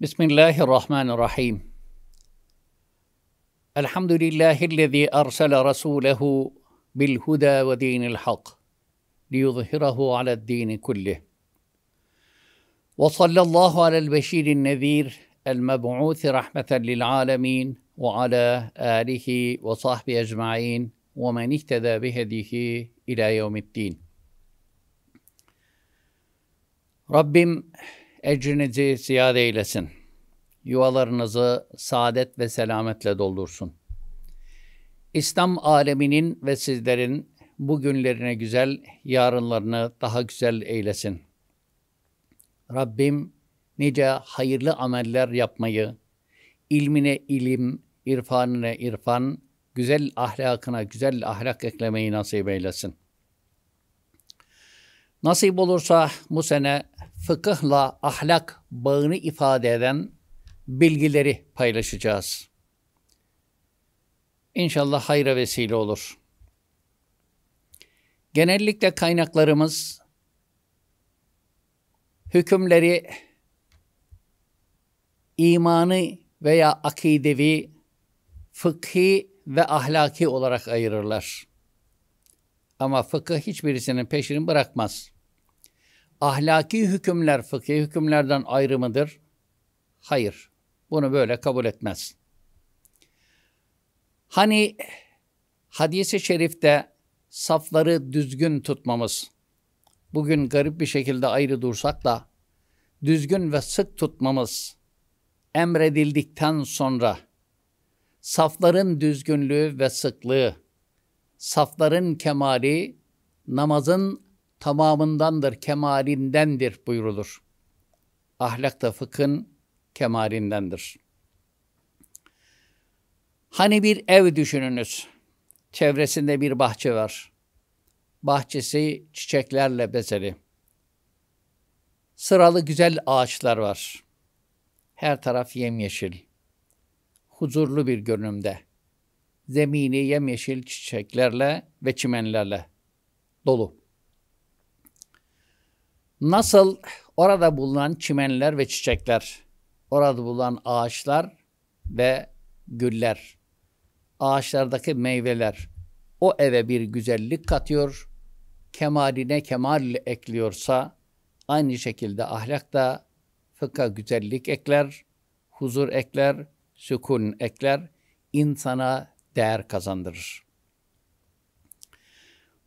بسم الله الرحمن الرحيم الحمد لله الذي ارسل رسوله بالهدى ودين الحق ليظهره على الدين كله وصلى الله على البشير النذير المبعوث رحمه للعالمين وعلى اله وصحبه اجمعين ومن اهتدى بهديه الى يوم الدين رب Ecrinizi ziyade eylesin. Yuvalarınızı saadet ve selametle doldursun. İslam aleminin ve sizlerin bugünlerine güzel, yarınlarını daha güzel eylesin. Rabbim nice hayırlı ameller yapmayı, ilmine ilim, irfanına irfan, güzel ahlakına güzel ahlak eklemeyi nasip eylesin. Nasip olursa bu sene fıkıhla ahlak bağını ifade eden bilgileri paylaşacağız. İnşallah hayra vesile olur. Genellikle kaynaklarımız hükümleri imanı veya akidevi, fıkhi ve ahlaki olarak ayırırlar. Ama fıkıh hiçbirisinin peşini bırakmaz ahlaki hükümler fıkhi hükümlerden ayrı mıdır? Hayır. Bunu böyle kabul etmez. Hani hadisi şerifte safları düzgün tutmamız, bugün garip bir şekilde ayrı dursak da düzgün ve sık tutmamız emredildikten sonra safların düzgünlüğü ve sıklığı, safların kemali namazın tamamındandır, kemalindendir buyrulur. Ahlak da fıkhın kemalindendir. Hani bir ev düşününüz. Çevresinde bir bahçe var. Bahçesi çiçeklerle bezeli. Sıralı güzel ağaçlar var. Her taraf yemyeşil. Huzurlu bir görünümde. Zemini yemyeşil çiçeklerle ve çimenlerle dolu. Nasıl orada bulunan çimenler ve çiçekler, orada bulunan ağaçlar ve güller, ağaçlardaki meyveler o eve bir güzellik katıyor, kemaline kemal ekliyorsa aynı şekilde ahlak da fıkha güzellik ekler, huzur ekler, sükun ekler, insana değer kazandırır.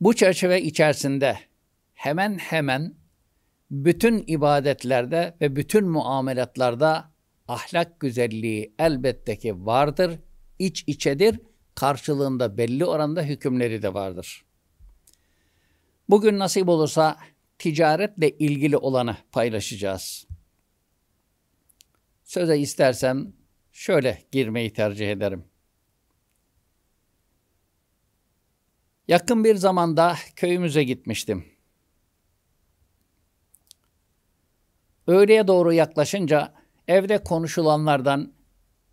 Bu çerçeve içerisinde hemen hemen bütün ibadetlerde ve bütün muamelatlarda ahlak güzelliği elbette ki vardır, iç içedir, karşılığında belli oranda hükümleri de vardır. Bugün nasip olursa ticaretle ilgili olanı paylaşacağız. Söze istersen şöyle girmeyi tercih ederim. Yakın bir zamanda köyümüze gitmiştim. Öğleye doğru yaklaşınca evde konuşulanlardan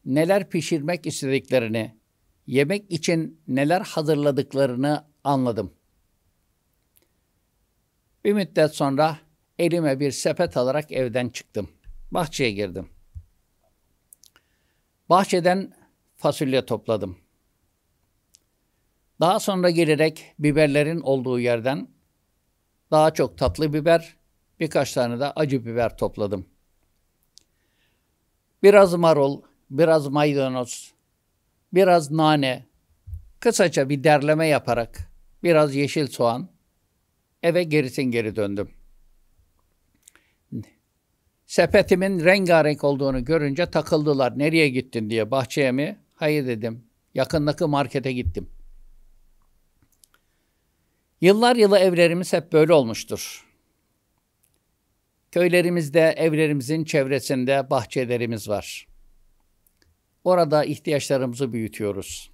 neler pişirmek istediklerini, yemek için neler hazırladıklarını anladım. Bir müddet sonra elime bir sepet alarak evden çıktım. Bahçeye girdim. Bahçeden fasulye topladım. Daha sonra girerek biberlerin olduğu yerden daha çok tatlı biber, Birkaç tane de acı biber topladım. Biraz marul, biraz maydanoz, biraz nane, kısaca bir derleme yaparak biraz yeşil soğan eve gerisin geri döndüm. Sepetimin rengarenk olduğunu görünce takıldılar. Nereye gittin diye bahçeye mi? Hayır dedim. Yakındaki markete gittim. Yıllar yılı evlerimiz hep böyle olmuştur. Köylerimizde, evlerimizin çevresinde bahçelerimiz var. Orada ihtiyaçlarımızı büyütüyoruz.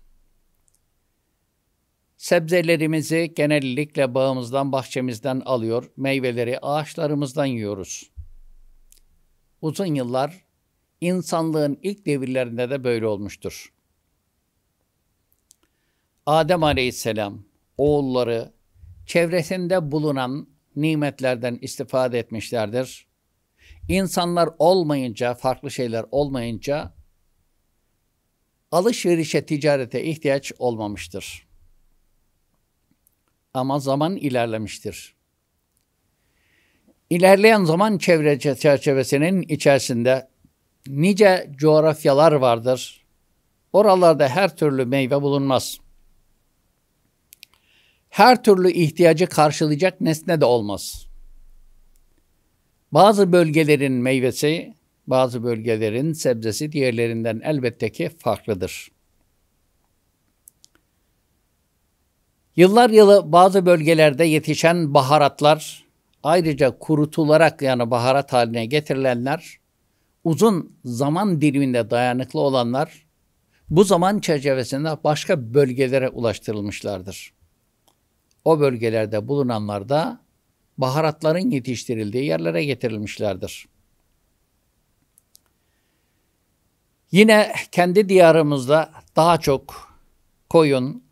Sebzelerimizi genellikle bağımızdan, bahçemizden alıyor, meyveleri ağaçlarımızdan yiyoruz. Uzun yıllar insanlığın ilk devirlerinde de böyle olmuştur. Adem Aleyhisselam oğulları çevresinde bulunan nimetlerden istifade etmişlerdir. İnsanlar olmayınca, farklı şeyler olmayınca alışverişe, ticarete ihtiyaç olmamıştır. Ama zaman ilerlemiştir. İlerleyen zaman çevre çerçevesinin içerisinde nice coğrafyalar vardır. Oralarda her türlü meyve bulunmaz.'' her türlü ihtiyacı karşılayacak nesne de olmaz. Bazı bölgelerin meyvesi, bazı bölgelerin sebzesi diğerlerinden elbette ki farklıdır. Yıllar yılı bazı bölgelerde yetişen baharatlar, ayrıca kurutularak yani baharat haline getirilenler, uzun zaman diliminde dayanıklı olanlar, bu zaman çerçevesinde başka bölgelere ulaştırılmışlardır o bölgelerde bulunanlar da baharatların yetiştirildiği yerlere getirilmişlerdir. Yine kendi diyarımızda daha çok koyun,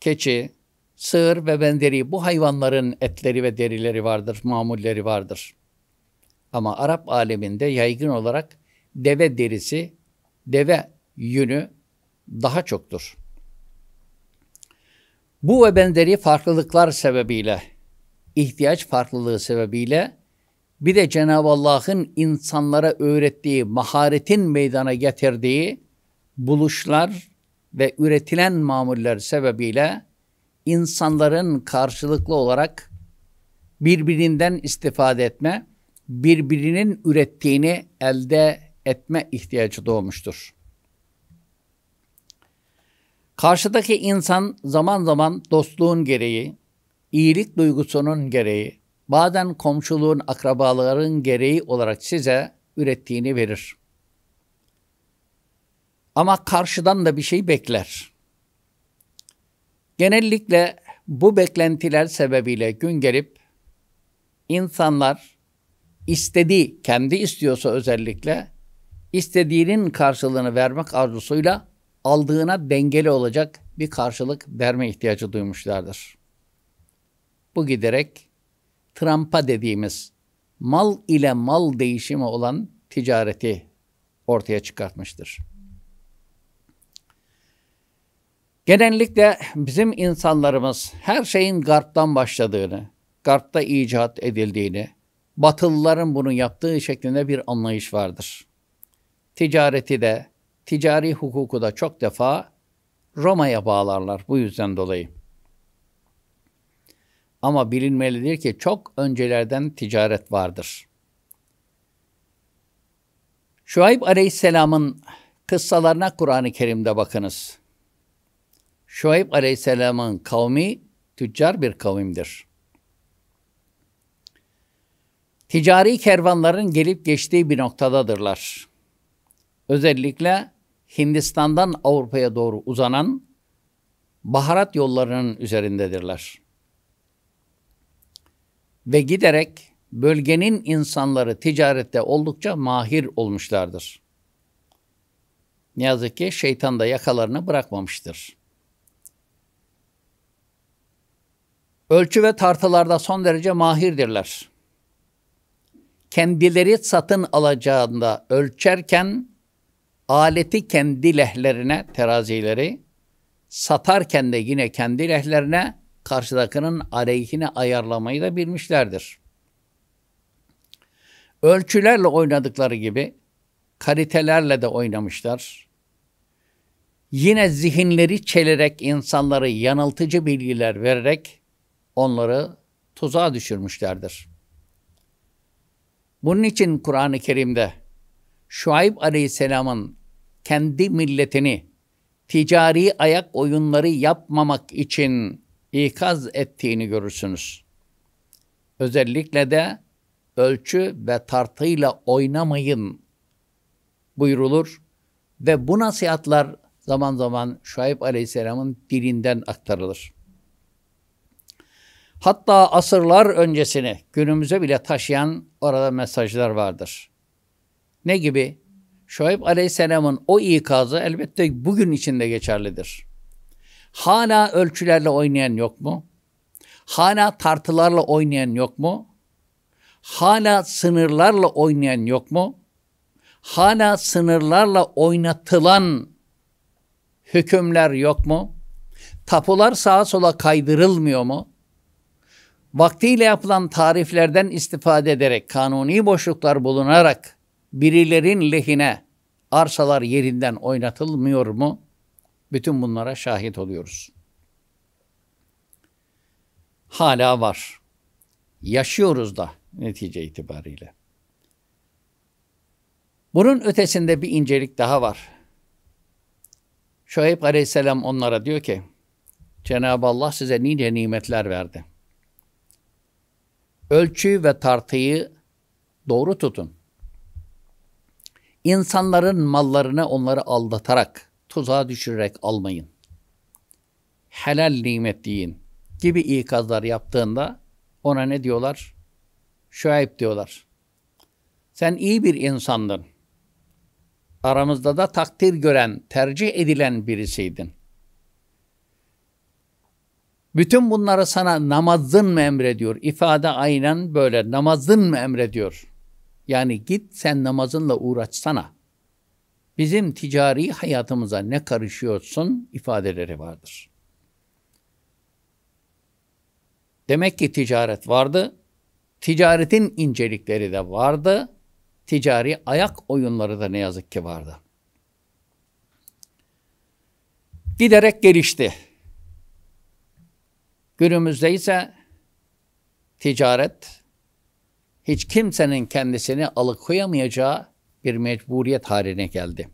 keçi, sığır ve benzeri bu hayvanların etleri ve derileri vardır, mamulleri vardır. Ama Arap aleminde yaygın olarak deve derisi, deve yünü daha çoktur. Bu ve benzeri farklılıklar sebebiyle, ihtiyaç farklılığı sebebiyle bir de Cenab-ı Allah'ın insanlara öğrettiği, maharetin meydana getirdiği buluşlar ve üretilen mamuller sebebiyle insanların karşılıklı olarak birbirinden istifade etme, birbirinin ürettiğini elde etme ihtiyacı doğmuştur. Karşıdaki insan zaman zaman dostluğun gereği, iyilik duygusunun gereği, bazen komşuluğun, akrabaların gereği olarak size ürettiğini verir. Ama karşıdan da bir şey bekler. Genellikle bu beklentiler sebebiyle gün gelip insanlar istediği, kendi istiyorsa özellikle istediğinin karşılığını vermek arzusuyla aldığına dengeli olacak bir karşılık verme ihtiyacı duymuşlardır. Bu giderek trampa dediğimiz mal ile mal değişimi olan ticareti ortaya çıkartmıştır. Genellikle bizim insanlarımız her şeyin garptan başladığını, garpta icat edildiğini, batılıların bunu yaptığı şeklinde bir anlayış vardır. Ticareti de, ticari hukuku da çok defa Roma'ya bağlarlar bu yüzden dolayı. Ama bilinmelidir ki çok öncelerden ticaret vardır. Şuayb Aleyhisselam'ın kıssalarına Kur'an-ı Kerim'de bakınız. Şuayb Aleyhisselam'ın kavmi tüccar bir kavimdir. Ticari kervanların gelip geçtiği bir noktadadırlar. Özellikle Hindistan'dan Avrupa'ya doğru uzanan baharat yollarının üzerindedirler. Ve giderek bölgenin insanları ticarette oldukça mahir olmuşlardır. Ne yazık ki şeytan da yakalarını bırakmamıştır. Ölçü ve tartılarda son derece mahirdirler. Kendileri satın alacağında ölçerken aleti kendi lehlerine, terazileri satarken de yine kendi lehlerine karşıdakinin aleyhine ayarlamayı da bilmişlerdir. Ölçülerle oynadıkları gibi kalitelerle de oynamışlar. Yine zihinleri çelerek insanları yanıltıcı bilgiler vererek onları tuzağa düşürmüşlerdir. Bunun için Kur'an-ı Kerim'de Şuayb Aleyhisselam'ın kendi milletini ticari ayak oyunları yapmamak için ikaz ettiğini görürsünüz. Özellikle de ölçü ve tartıyla oynamayın buyrulur ve bu nasihatlar zaman zaman Şuayb Aleyhisselam'ın dilinden aktarılır. Hatta asırlar öncesini günümüze bile taşıyan orada mesajlar vardır. Ne gibi? Şuayb Aleyhisselam'ın o ikazı elbette bugün içinde geçerlidir. Hala ölçülerle oynayan yok mu? Hala tartılarla oynayan yok mu? Hala sınırlarla oynayan yok mu? Hala sınırlarla oynatılan hükümler yok mu? Tapular sağa sola kaydırılmıyor mu? Vaktiyle yapılan tariflerden istifade ederek kanuni boşluklar bulunarak birilerin lehine arsalar yerinden oynatılmıyor mu? Bütün bunlara şahit oluyoruz. Hala var. Yaşıyoruz da netice itibariyle. Bunun ötesinde bir incelik daha var. Şuayb aleyhisselam onlara diyor ki, Cenab-ı Allah size nice nimetler verdi. Ölçüyü ve tartıyı doğru tutun. İnsanların mallarını onları aldatarak, tuzağa düşürerek almayın. Helal nimet deyin gibi ikazlar yaptığında ona ne diyorlar? Şuayb diyorlar. Sen iyi bir insandın. Aramızda da takdir gören, tercih edilen birisiydin. Bütün bunları sana namazın mı emrediyor? İfade aynen böyle. Namazın mı emrediyor? Yani git sen namazınla uğraşsana. Bizim ticari hayatımıza ne karışıyorsun ifadeleri vardır. Demek ki ticaret vardı. Ticaretin incelikleri de vardı. Ticari ayak oyunları da ne yazık ki vardı. Giderek gelişti. Günümüzde ise ticaret hiç kimsenin kendisini alıkoyamayacağı bir mecburiyet haline geldi.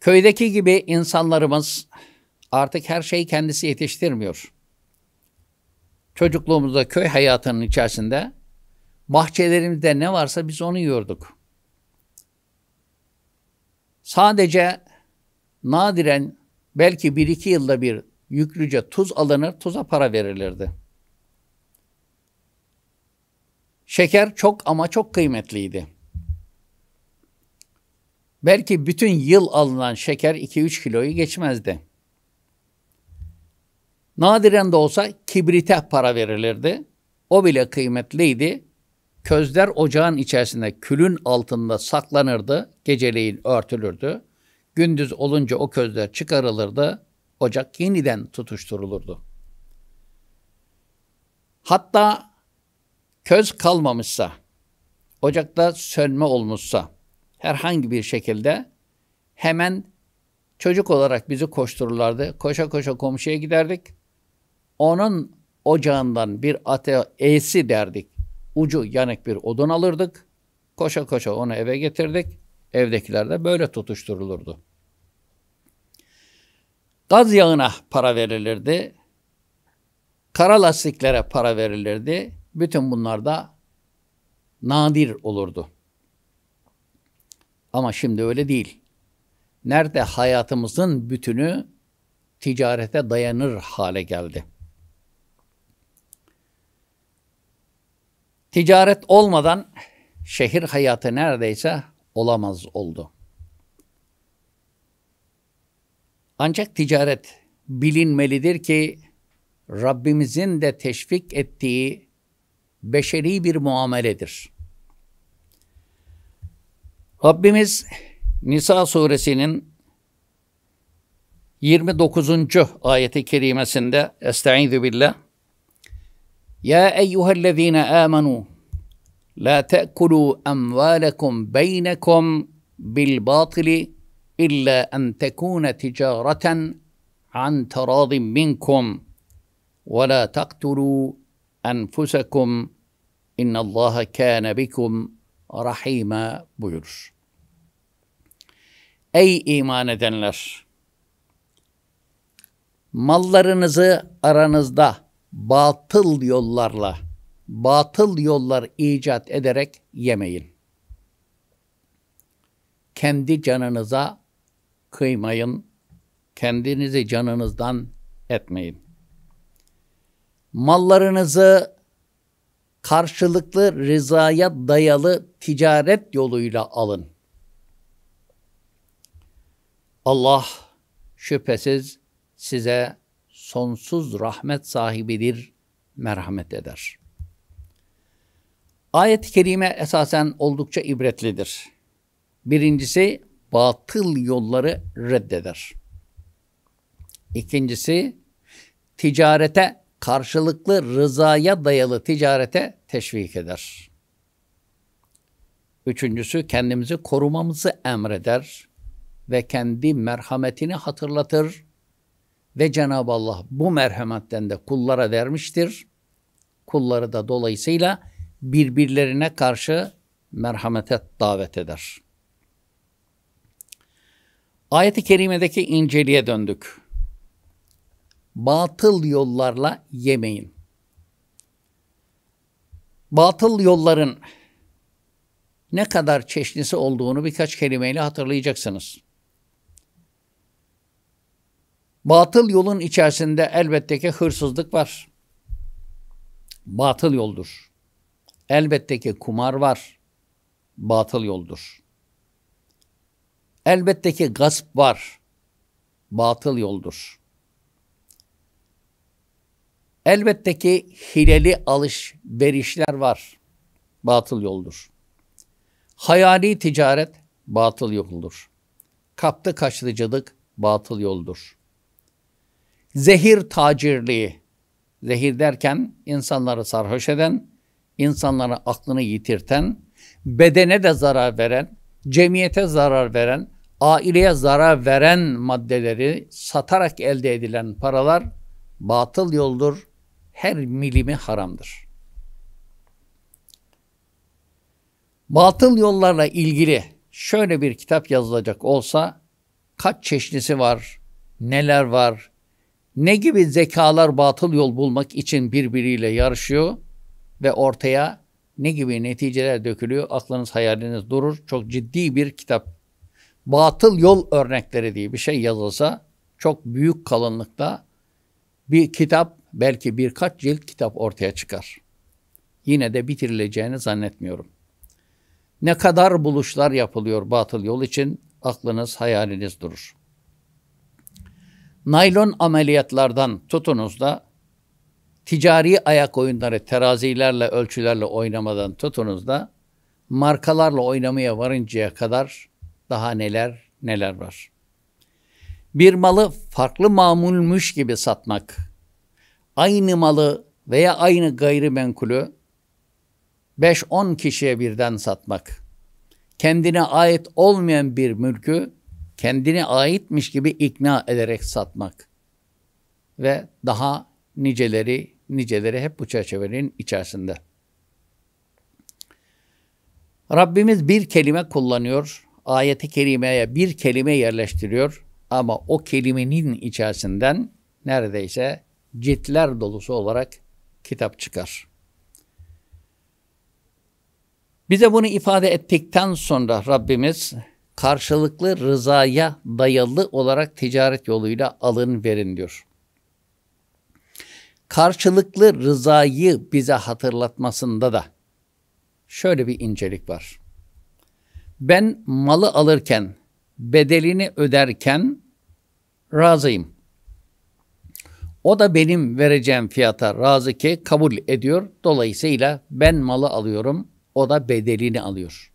Köydeki gibi insanlarımız artık her şeyi kendisi yetiştirmiyor. Çocukluğumuzda köy hayatının içerisinde bahçelerimizde ne varsa biz onu yiyorduk. Sadece nadiren belki bir iki yılda bir yüklüce tuz alınır, tuza para verilirdi. Şeker çok ama çok kıymetliydi. Belki bütün yıl alınan şeker 2-3 kiloyu geçmezdi. Nadiren de olsa kibrite para verilirdi. O bile kıymetliydi. Közler ocağın içerisinde külün altında saklanırdı. Geceleyin örtülürdü. Gündüz olunca o közler çıkarılırdı. Ocak yeniden tutuşturulurdu. Hatta köz kalmamışsa, ocakta sönme olmuşsa herhangi bir şekilde hemen çocuk olarak bizi koştururlardı. Koşa koşa komşuya giderdik. Onun ocağından bir ate derdik. Ucu yanık bir odun alırdık. Koşa koşa onu eve getirdik. Evdekiler de böyle tutuşturulurdu. Gaz yağına para verilirdi. Kara lastiklere para verilirdi bütün bunlar da nadir olurdu. Ama şimdi öyle değil. Nerede hayatımızın bütünü ticarete dayanır hale geldi. Ticaret olmadan şehir hayatı neredeyse olamaz oldu. Ancak ticaret bilinmelidir ki Rabbimizin de teşvik ettiği beşeri bir muameledir. Rabbimiz Nisa suresinin 29. ayeti kerimesinde Estaizu billah Ya eyyühellezine amanu, La te'kulu emvalekum beynekum bil batili illa en tekune ticareten an terazim minkum ve la taktulu enfusekum innallaha kâne bikum rahîmâ buyurur. Ey iman edenler! Mallarınızı aranızda batıl yollarla, batıl yollar icat ederek yemeyin. Kendi canınıza kıymayın, kendinizi canınızdan etmeyin mallarınızı karşılıklı rızaya dayalı ticaret yoluyla alın. Allah şüphesiz size sonsuz rahmet sahibidir, merhamet eder. Ayet-i kerime esasen oldukça ibretlidir. Birincisi batıl yolları reddeder. İkincisi ticarete karşılıklı rızaya dayalı ticarete teşvik eder. Üçüncüsü kendimizi korumamızı emreder ve kendi merhametini hatırlatır ve Cenab-ı Allah bu merhametten de kullara vermiştir. Kulları da dolayısıyla birbirlerine karşı merhamete davet eder. Ayet-i kerimedeki inceliğe döndük batıl yollarla yemeyin. Batıl yolların ne kadar çeşnisi olduğunu birkaç kelimeyle hatırlayacaksınız. Batıl yolun içerisinde elbette ki hırsızlık var. Batıl yoldur. Elbette ki kumar var. Batıl yoldur. Elbette ki gasp var. Batıl yoldur. Elbette ki hileli alışverişler var. Batıl yoldur. Hayali ticaret batıl yoldur. Kaptı kaçlıcılık batıl yoldur. Zehir tacirliği, zehir derken insanları sarhoş eden, insanlara aklını yitirten, bedene de zarar veren, cemiyete zarar veren, aileye zarar veren maddeleri satarak elde edilen paralar batıl yoldur, her milimi haramdır. Batıl yollarla ilgili şöyle bir kitap yazılacak olsa kaç çeşnisi var, neler var, ne gibi zekalar batıl yol bulmak için birbiriyle yarışıyor ve ortaya ne gibi neticeler dökülüyor aklınız hayaliniz durur. Çok ciddi bir kitap. Batıl yol örnekleri diye bir şey yazılsa çok büyük kalınlıkta bir kitap belki birkaç cilt kitap ortaya çıkar. Yine de bitirileceğini zannetmiyorum. Ne kadar buluşlar yapılıyor batıl yol için aklınız hayaliniz durur. Naylon ameliyatlardan tutunuz da ticari ayak oyunları terazilerle ölçülerle oynamadan tutunuz da markalarla oynamaya varıncaya kadar daha neler neler var. Bir malı farklı mamulmuş gibi satmak aynı malı veya aynı gayrimenkulü 5-10 kişiye birden satmak, kendine ait olmayan bir mülkü kendine aitmiş gibi ikna ederek satmak ve daha niceleri niceleri hep bu çerçevenin içerisinde. Rabbimiz bir kelime kullanıyor, ayeti kerimeye bir kelime yerleştiriyor ama o kelimenin içerisinden neredeyse ciltler dolusu olarak kitap çıkar. Bize bunu ifade ettikten sonra Rabbimiz karşılıklı rızaya dayalı olarak ticaret yoluyla alın verin diyor. Karşılıklı rızayı bize hatırlatmasında da şöyle bir incelik var. Ben malı alırken, bedelini öderken razıyım. O da benim vereceğim fiyata razı ki kabul ediyor. Dolayısıyla ben malı alıyorum, o da bedelini alıyor.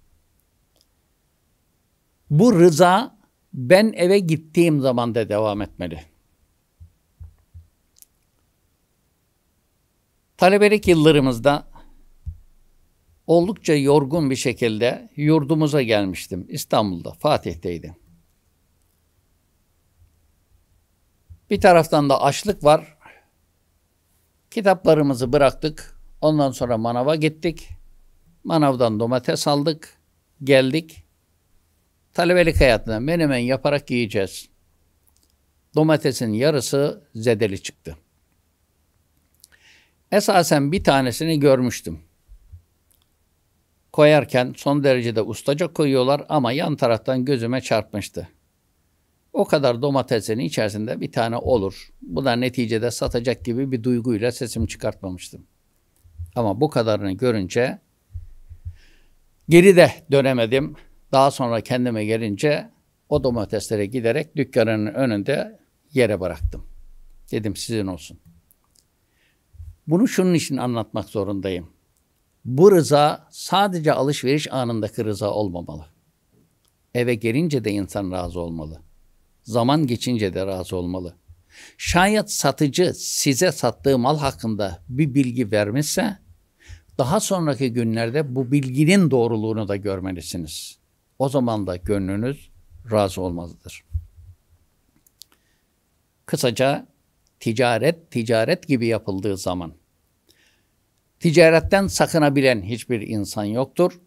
Bu rıza ben eve gittiğim zaman da devam etmeli. Talebelik yıllarımızda oldukça yorgun bir şekilde yurdumuza gelmiştim. İstanbul'da, Fatih'teydim. Bir taraftan da açlık var. Kitaplarımızı bıraktık. Ondan sonra manava gittik. Manavdan domates aldık. Geldik. Talebelik hayatına menemen yaparak yiyeceğiz. Domatesin yarısı zedeli çıktı. Esasen bir tanesini görmüştüm. Koyarken son derecede ustaca koyuyorlar ama yan taraftan gözüme çarpmıştı. O kadar domatesin içerisinde bir tane olur. Bu da neticede satacak gibi bir duyguyla sesimi çıkartmamıştım. Ama bu kadarını görünce geri de dönemedim. Daha sonra kendime gelince o domateslere giderek dükkanın önünde yere bıraktım. Dedim sizin olsun. Bunu şunun için anlatmak zorundayım. Bu rıza sadece alışveriş anındaki rıza olmamalı. Eve gelince de insan razı olmalı zaman geçince de razı olmalı. Şayet satıcı size sattığı mal hakkında bir bilgi vermişse daha sonraki günlerde bu bilginin doğruluğunu da görmelisiniz. O zaman da gönlünüz razı olmalıdır. Kısaca ticaret ticaret gibi yapıldığı zaman ticaretten sakınabilen hiçbir insan yoktur.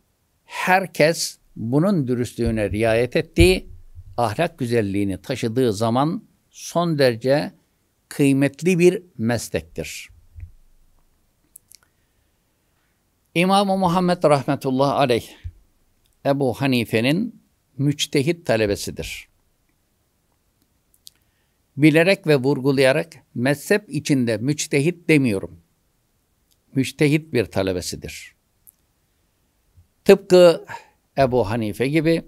Herkes bunun dürüstlüğüne riayet ettiği ahlak güzelliğini taşıdığı zaman son derece kıymetli bir meslektir. İmam-ı Muhammed rahmetullah aleyh Ebu Hanife'nin müçtehit talebesidir. Bilerek ve vurgulayarak mezhep içinde müçtehit demiyorum. Müçtehit bir talebesidir. Tıpkı Ebu Hanife gibi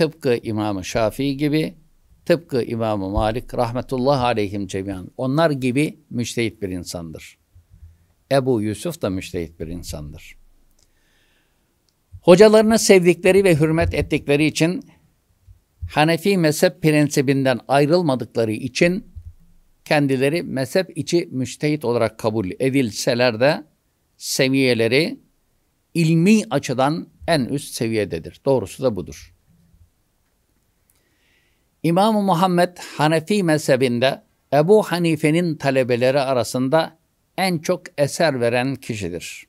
tıpkı İmam-ı Şafii gibi, tıpkı İmam-ı Malik rahmetullah aleyhim cemiyan onlar gibi müştehit bir insandır. Ebu Yusuf da müştehit bir insandır. Hocalarını sevdikleri ve hürmet ettikleri için Hanefi mezhep prensibinden ayrılmadıkları için kendileri mezhep içi müştehit olarak kabul edilseler de seviyeleri ilmi açıdan en üst seviyededir. Doğrusu da budur imam Muhammed Hanefi mezhebinde Ebu Hanife'nin talebeleri arasında en çok eser veren kişidir.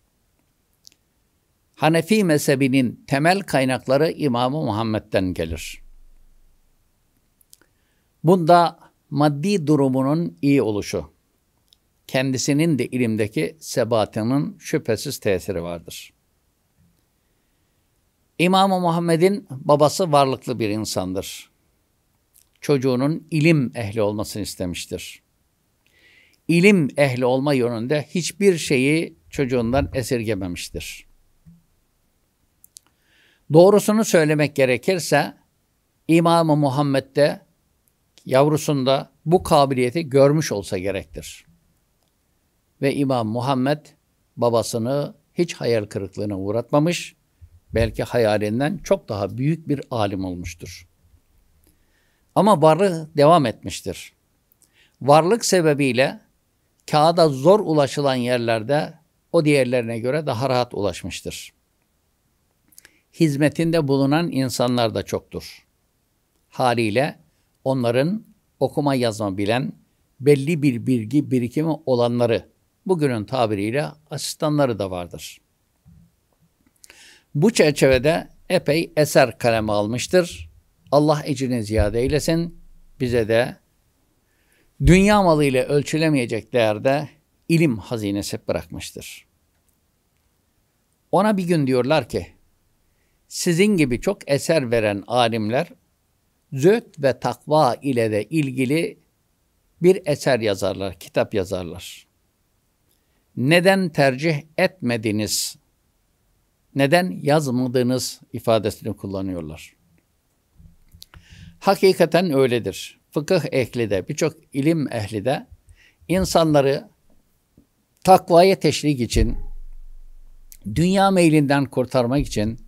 Hanefi mezhebinin temel kaynakları imam Muhammed'den gelir. Bunda maddi durumunun iyi oluşu, kendisinin de ilimdeki sebatının şüphesiz tesiri vardır. İmam Muhammed'in babası varlıklı bir insandır çocuğunun ilim ehli olmasını istemiştir. İlim ehli olma yönünde hiçbir şeyi çocuğundan esirgememiştir. Doğrusunu söylemek gerekirse İmam-ı de yavrusunda bu kabiliyeti görmüş olsa gerektir. Ve İmam Muhammed babasını hiç hayal kırıklığına uğratmamış, belki hayalinden çok daha büyük bir alim olmuştur. Ama varlığı devam etmiştir. Varlık sebebiyle kağıda zor ulaşılan yerlerde o diğerlerine göre daha rahat ulaşmıştır. Hizmetinde bulunan insanlar da çoktur. Haliyle onların okuma yazma bilen belli bir bilgi birikimi olanları, bugünün tabiriyle asistanları da vardır. Bu çerçevede epey eser kaleme almıştır Allah ecrini ziyade eylesin. Bize de dünya malıyla ölçülemeyecek değerde ilim hazinesi bırakmıştır. Ona bir gün diyorlar ki, sizin gibi çok eser veren alimler, zöt ve takva ile de ilgili bir eser yazarlar, kitap yazarlar. Neden tercih etmediniz, neden yazmadınız ifadesini kullanıyorlar. Hakikaten öyledir. Fıkıh ehli de, birçok ilim ehli de insanları takvaya teşvik için, dünya meylinden kurtarmak için,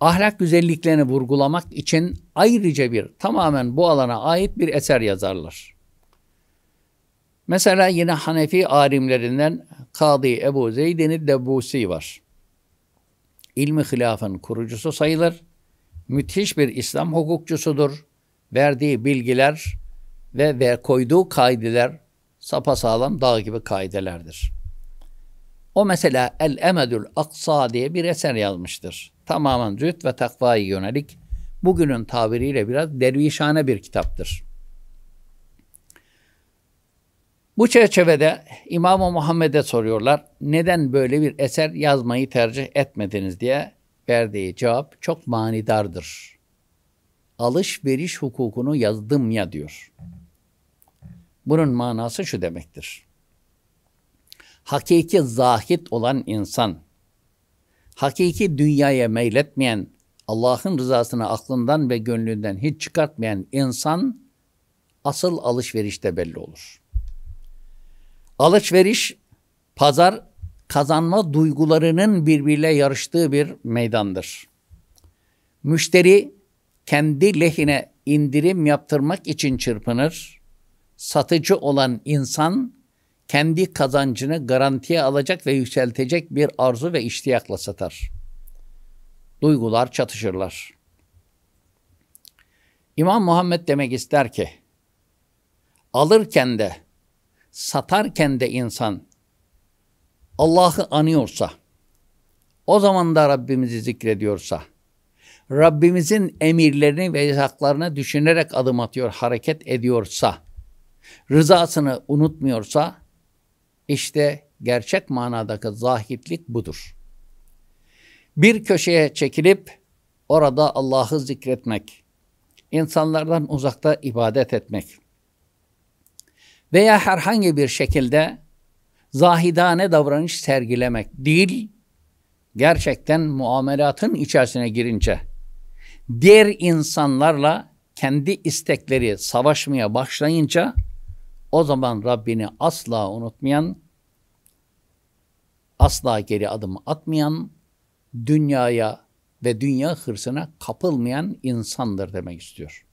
ahlak güzelliklerini vurgulamak için ayrıca bir, tamamen bu alana ait bir eser yazarlar. Mesela yine Hanefi alimlerinden Kadı Ebu Zeyd'in Debusi var. İlmi hilafın kurucusu sayılır. Müthiş bir İslam hukukçusudur verdiği bilgiler ve, ve koyduğu kaideler sapasağlam dağ gibi kaidelerdir. O mesela El Emedül Aksa diye bir eser yazmıştır. Tamamen züht ve takvaya yönelik bugünün tabiriyle biraz dervişane bir kitaptır. Bu çerçevede İmam-ı Muhammed'e soruyorlar neden böyle bir eser yazmayı tercih etmediniz diye verdiği cevap çok manidardır alışveriş hukukunu yazdım ya diyor. Bunun manası şu demektir. Hakiki zahit olan insan, hakiki dünyaya meyletmeyen, Allah'ın rızasını aklından ve gönlünden hiç çıkartmayan insan asıl alışverişte belli olur. Alışveriş, pazar kazanma duygularının birbiriyle yarıştığı bir meydandır. Müşteri kendi lehine indirim yaptırmak için çırpınır. Satıcı olan insan kendi kazancını garantiye alacak ve yükseltecek bir arzu ve iştiyakla satar. Duygular çatışırlar. İmam Muhammed demek ister ki alırken de satarken de insan Allah'ı anıyorsa o zaman da Rabbimizi zikrediyorsa Rabbimizin emirlerini ve yasaklarını düşünerek adım atıyor, hareket ediyorsa, rızasını unutmuyorsa, işte gerçek manadaki zahitlik budur. Bir köşeye çekilip orada Allah'ı zikretmek, insanlardan uzakta ibadet etmek veya herhangi bir şekilde zahidane davranış sergilemek değil, gerçekten muamelatın içerisine girince diğer insanlarla kendi istekleri savaşmaya başlayınca o zaman Rabbini asla unutmayan, asla geri adım atmayan, dünyaya ve dünya hırsına kapılmayan insandır demek istiyor.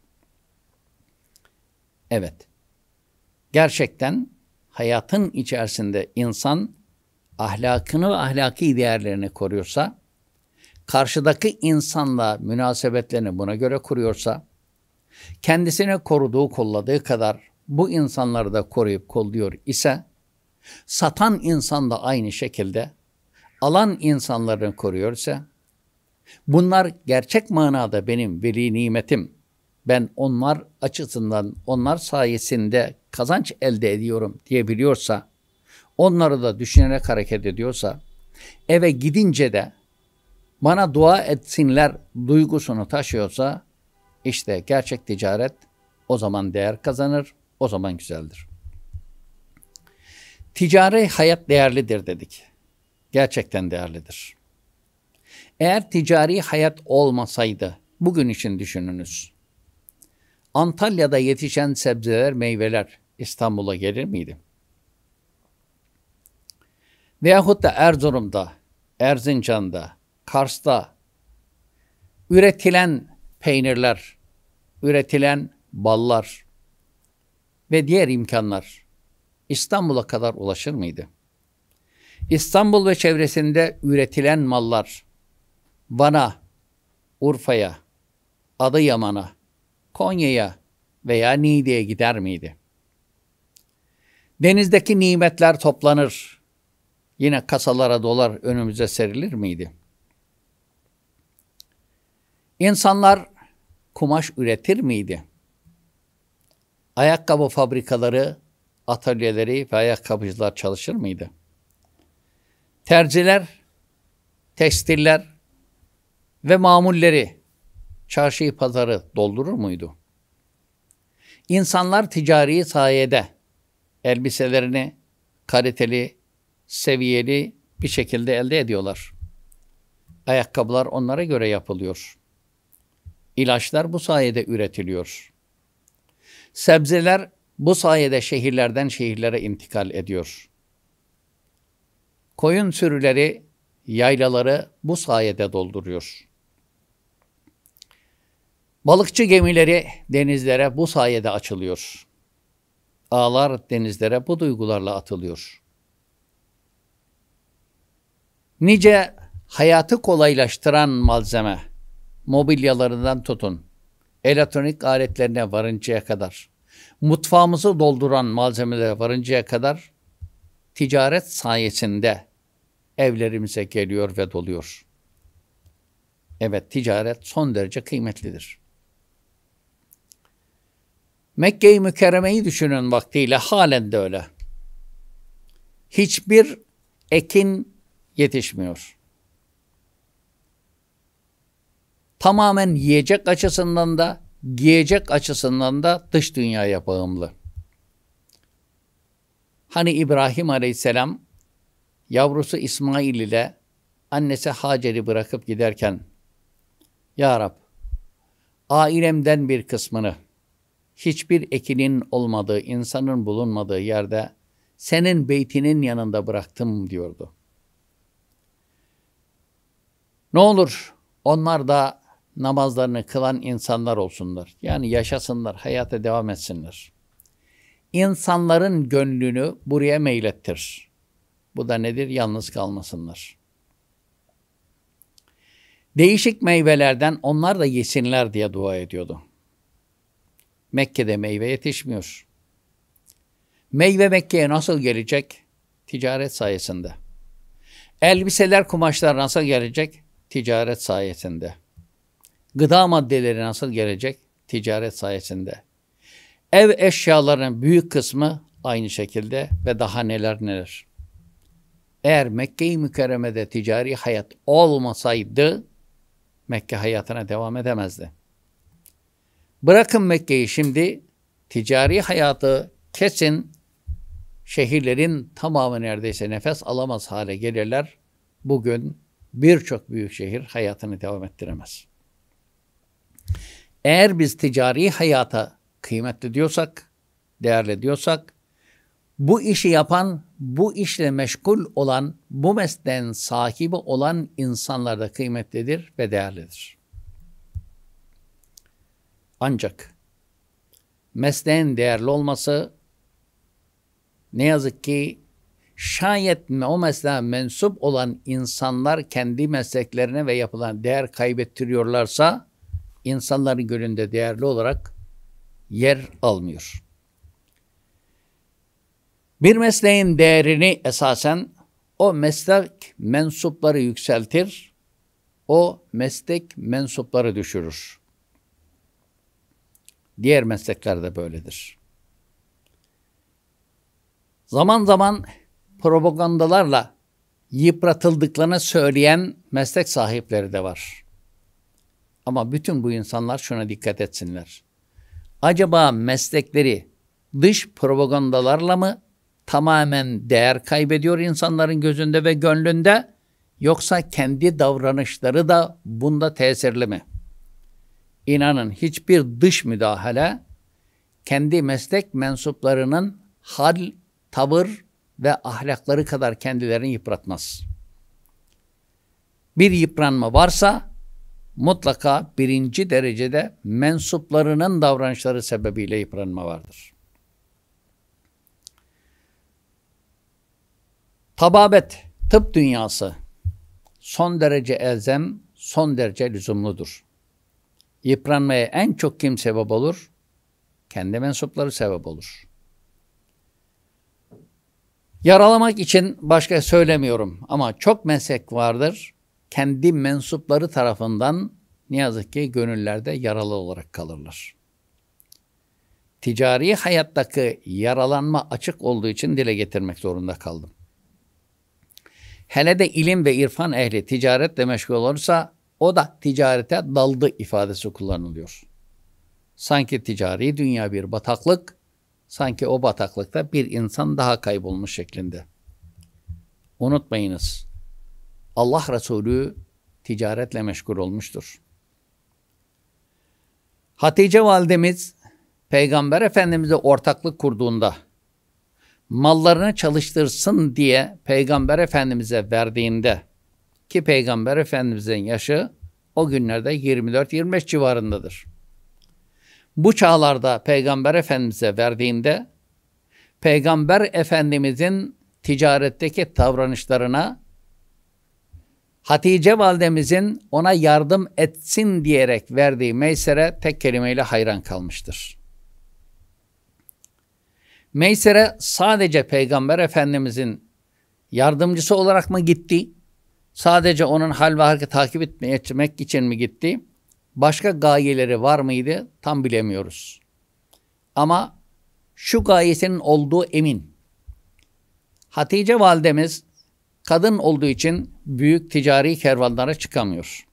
Evet, gerçekten hayatın içerisinde insan ahlakını ve ahlaki değerlerini koruyorsa, karşıdaki insanla münasebetlerini buna göre kuruyorsa, kendisine koruduğu kolladığı kadar bu insanları da koruyup kolluyor ise, satan insan da aynı şekilde alan insanlarını koruyorsa, bunlar gerçek manada benim veli nimetim, ben onlar açısından, onlar sayesinde kazanç elde ediyorum diyebiliyorsa, onları da düşünerek hareket ediyorsa, eve gidince de bana dua etsinler duygusunu taşıyorsa işte gerçek ticaret o zaman değer kazanır, o zaman güzeldir. Ticari hayat değerlidir dedik. Gerçekten değerlidir. Eğer ticari hayat olmasaydı, bugün için düşününüz. Antalya'da yetişen sebzeler, meyveler İstanbul'a gelir miydi? Veyahut da Erzurum'da, Erzincan'da, Kars'ta üretilen peynirler, üretilen ballar ve diğer imkanlar İstanbul'a kadar ulaşır mıydı? İstanbul ve çevresinde üretilen mallar Van'a, Urfa'ya, Adıyaman'a, Konya'ya veya Niğde'ye gider miydi? Denizdeki nimetler toplanır. Yine kasalara dolar önümüze serilir miydi? İnsanlar kumaş üretir miydi? Ayakkabı fabrikaları, atölyeleri ve ayakkabıcılar çalışır mıydı? Terciler, tekstiller ve mamulleri çarşı pazarı doldurur muydu? İnsanlar ticari sayede elbiselerini kaliteli, seviyeli bir şekilde elde ediyorlar. Ayakkabılar onlara göre yapılıyor. İlaçlar bu sayede üretiliyor. Sebzeler bu sayede şehirlerden şehirlere intikal ediyor. Koyun sürüleri yaylaları bu sayede dolduruyor. Balıkçı gemileri denizlere bu sayede açılıyor. Ağlar denizlere bu duygularla atılıyor. Nice hayatı kolaylaştıran malzeme mobilyalarından tutun, elektronik aletlerine varıncaya kadar, mutfağımızı dolduran malzemelere varıncaya kadar ticaret sayesinde evlerimize geliyor ve doluyor. Evet ticaret son derece kıymetlidir. Mekke-i Mükerreme'yi düşünün vaktiyle halen de öyle. Hiçbir ekin yetişmiyor. tamamen yiyecek açısından da giyecek açısından da dış dünyaya bağımlı. Hani İbrahim Aleyhisselam yavrusu İsmail ile annesi Hacer'i bırakıp giderken Ya Rab ailemden bir kısmını hiçbir ekinin olmadığı, insanın bulunmadığı yerde senin beytinin yanında bıraktım diyordu. Ne olur onlar da namazlarını kılan insanlar olsunlar. Yani yaşasınlar, hayata devam etsinler. İnsanların gönlünü buraya meylettir. Bu da nedir? Yalnız kalmasınlar. Değişik meyvelerden onlar da yesinler diye dua ediyordu. Mekke'de meyve yetişmiyor. Meyve Mekke'ye nasıl gelecek? Ticaret sayesinde. Elbiseler, kumaşlar nasıl gelecek? Ticaret sayesinde. Gıda maddeleri nasıl gelecek? Ticaret sayesinde. Ev eşyalarının büyük kısmı aynı şekilde ve daha neler neler. Eğer Mekke-i Mükerreme'de ticari hayat olmasaydı Mekke hayatına devam edemezdi. Bırakın Mekke'yi şimdi ticari hayatı kesin şehirlerin tamamı neredeyse nefes alamaz hale gelirler. Bugün birçok büyük şehir hayatını devam ettiremez. Eğer biz ticari hayata kıymetli diyorsak, değerli diyorsak, bu işi yapan, bu işle meşgul olan, bu mesleğin sahibi olan insanlar da kıymetlidir ve değerlidir. Ancak mesleğin değerli olması ne yazık ki şayet o mesleğe mensup olan insanlar kendi mesleklerine ve yapılan değer kaybettiriyorlarsa insanların gönlünde değerli olarak yer almıyor. Bir mesleğin değerini esasen o meslek mensupları yükseltir, o meslek mensupları düşürür. Diğer mesleklerde böyledir. Zaman zaman propagandalarla yıpratıldıklarını söyleyen meslek sahipleri de var. Ama bütün bu insanlar şuna dikkat etsinler. Acaba meslekleri dış propagandalarla mı tamamen değer kaybediyor insanların gözünde ve gönlünde yoksa kendi davranışları da bunda tesirli mi? İnanın hiçbir dış müdahale kendi meslek mensuplarının hal, tavır ve ahlakları kadar kendilerini yıpratmaz. Bir yıpranma varsa mutlaka birinci derecede mensuplarının davranışları sebebiyle yıpranma vardır. Tababet, tıp dünyası son derece elzem, son derece lüzumludur. Yıpranmaya en çok kim sebep olur? Kendi mensupları sebep olur. Yaralamak için başka söylemiyorum ama çok meslek vardır kendi mensupları tarafından ne yazık ki gönüllerde yaralı olarak kalırlar. Ticari hayattaki yaralanma açık olduğu için dile getirmek zorunda kaldım. Hele de ilim ve irfan ehli ticaretle meşgul olursa o da ticarete daldı ifadesi kullanılıyor. Sanki ticari dünya bir bataklık, sanki o bataklıkta bir insan daha kaybolmuş şeklinde. Unutmayınız, Allah Resulü ticaretle meşgul olmuştur. Hatice validemiz Peygamber Efendimiz'e ortaklık kurduğunda mallarını çalıştırsın diye Peygamber Efendimiz'e verdiğinde ki Peygamber Efendimiz'in yaşı o günlerde 24-25 civarındadır. Bu çağlarda Peygamber Efendimiz'e verdiğinde Peygamber Efendimiz'in ticaretteki davranışlarına Hatice validemizin ona yardım etsin diyerek verdiği Meyser'e tek kelimeyle hayran kalmıştır. Meyser'e sadece Peygamber Efendimizin yardımcısı olarak mı gitti? Sadece onun hal ve hareketi takip etmek için mi gitti? Başka gayeleri var mıydı? Tam bilemiyoruz. Ama şu gayesinin olduğu emin. Hatice validemiz Kadın olduğu için büyük ticari kervanlara çıkamıyor.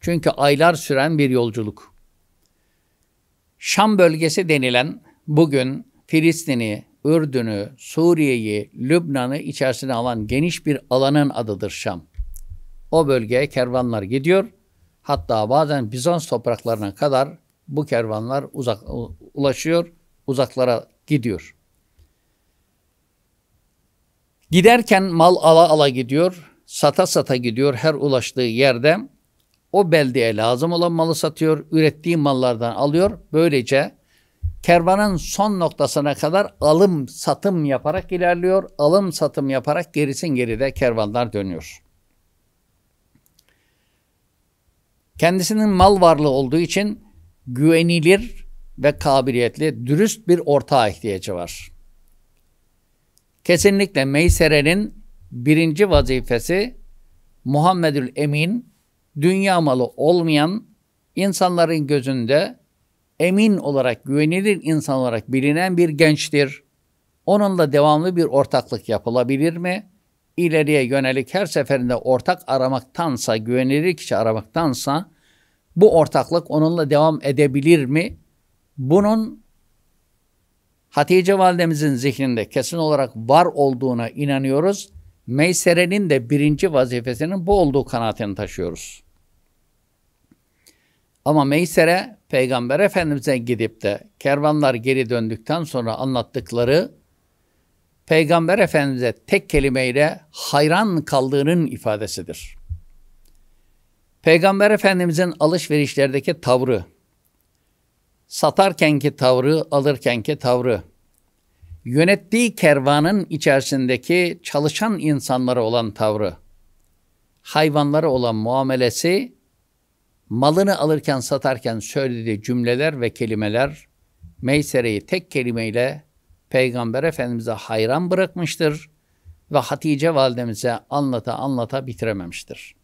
Çünkü aylar süren bir yolculuk. Şam bölgesi denilen bugün Filistin'i, Ürdün'ü, Suriye'yi, Lübnan'ı içerisine alan geniş bir alanın adıdır Şam. O bölgeye kervanlar gidiyor. Hatta bazen Bizans topraklarına kadar bu kervanlar uzak ulaşıyor, uzaklara gidiyor. Giderken mal ala ala gidiyor, sata sata gidiyor her ulaştığı yerde. O beldeye lazım olan malı satıyor, ürettiği mallardan alıyor. Böylece kervanın son noktasına kadar alım satım yaparak ilerliyor. Alım satım yaparak gerisin geride kervanlar dönüyor. Kendisinin mal varlığı olduğu için güvenilir ve kabiliyetli, dürüst bir ortağa ihtiyacı var. Kesinlikle Meysere'nin birinci vazifesi Muhammedül Emin, dünya malı olmayan, insanların gözünde emin olarak, güvenilir insan olarak bilinen bir gençtir. Onunla devamlı bir ortaklık yapılabilir mi? İleriye yönelik her seferinde ortak aramaktansa, güvenilir kişi aramaktansa bu ortaklık onunla devam edebilir mi? Bunun Hatice validemizin zihninde kesin olarak var olduğuna inanıyoruz. Meysere'nin de birinci vazifesinin bu olduğu kanaatini taşıyoruz. Ama Meysere Peygamber Efendimiz'e gidip de kervanlar geri döndükten sonra anlattıkları Peygamber Efendimiz'e tek kelimeyle hayran kaldığının ifadesidir. Peygamber Efendimiz'in alışverişlerdeki tavrı, satarkenki tavrı, alırkenki tavrı, yönettiği kervanın içerisindeki çalışan insanlara olan tavrı, hayvanlara olan muamelesi, malını alırken satarken söylediği cümleler ve kelimeler, Meysere'yi tek kelimeyle Peygamber Efendimiz'e hayran bırakmıştır ve Hatice validemize anlata anlata bitirememiştir.''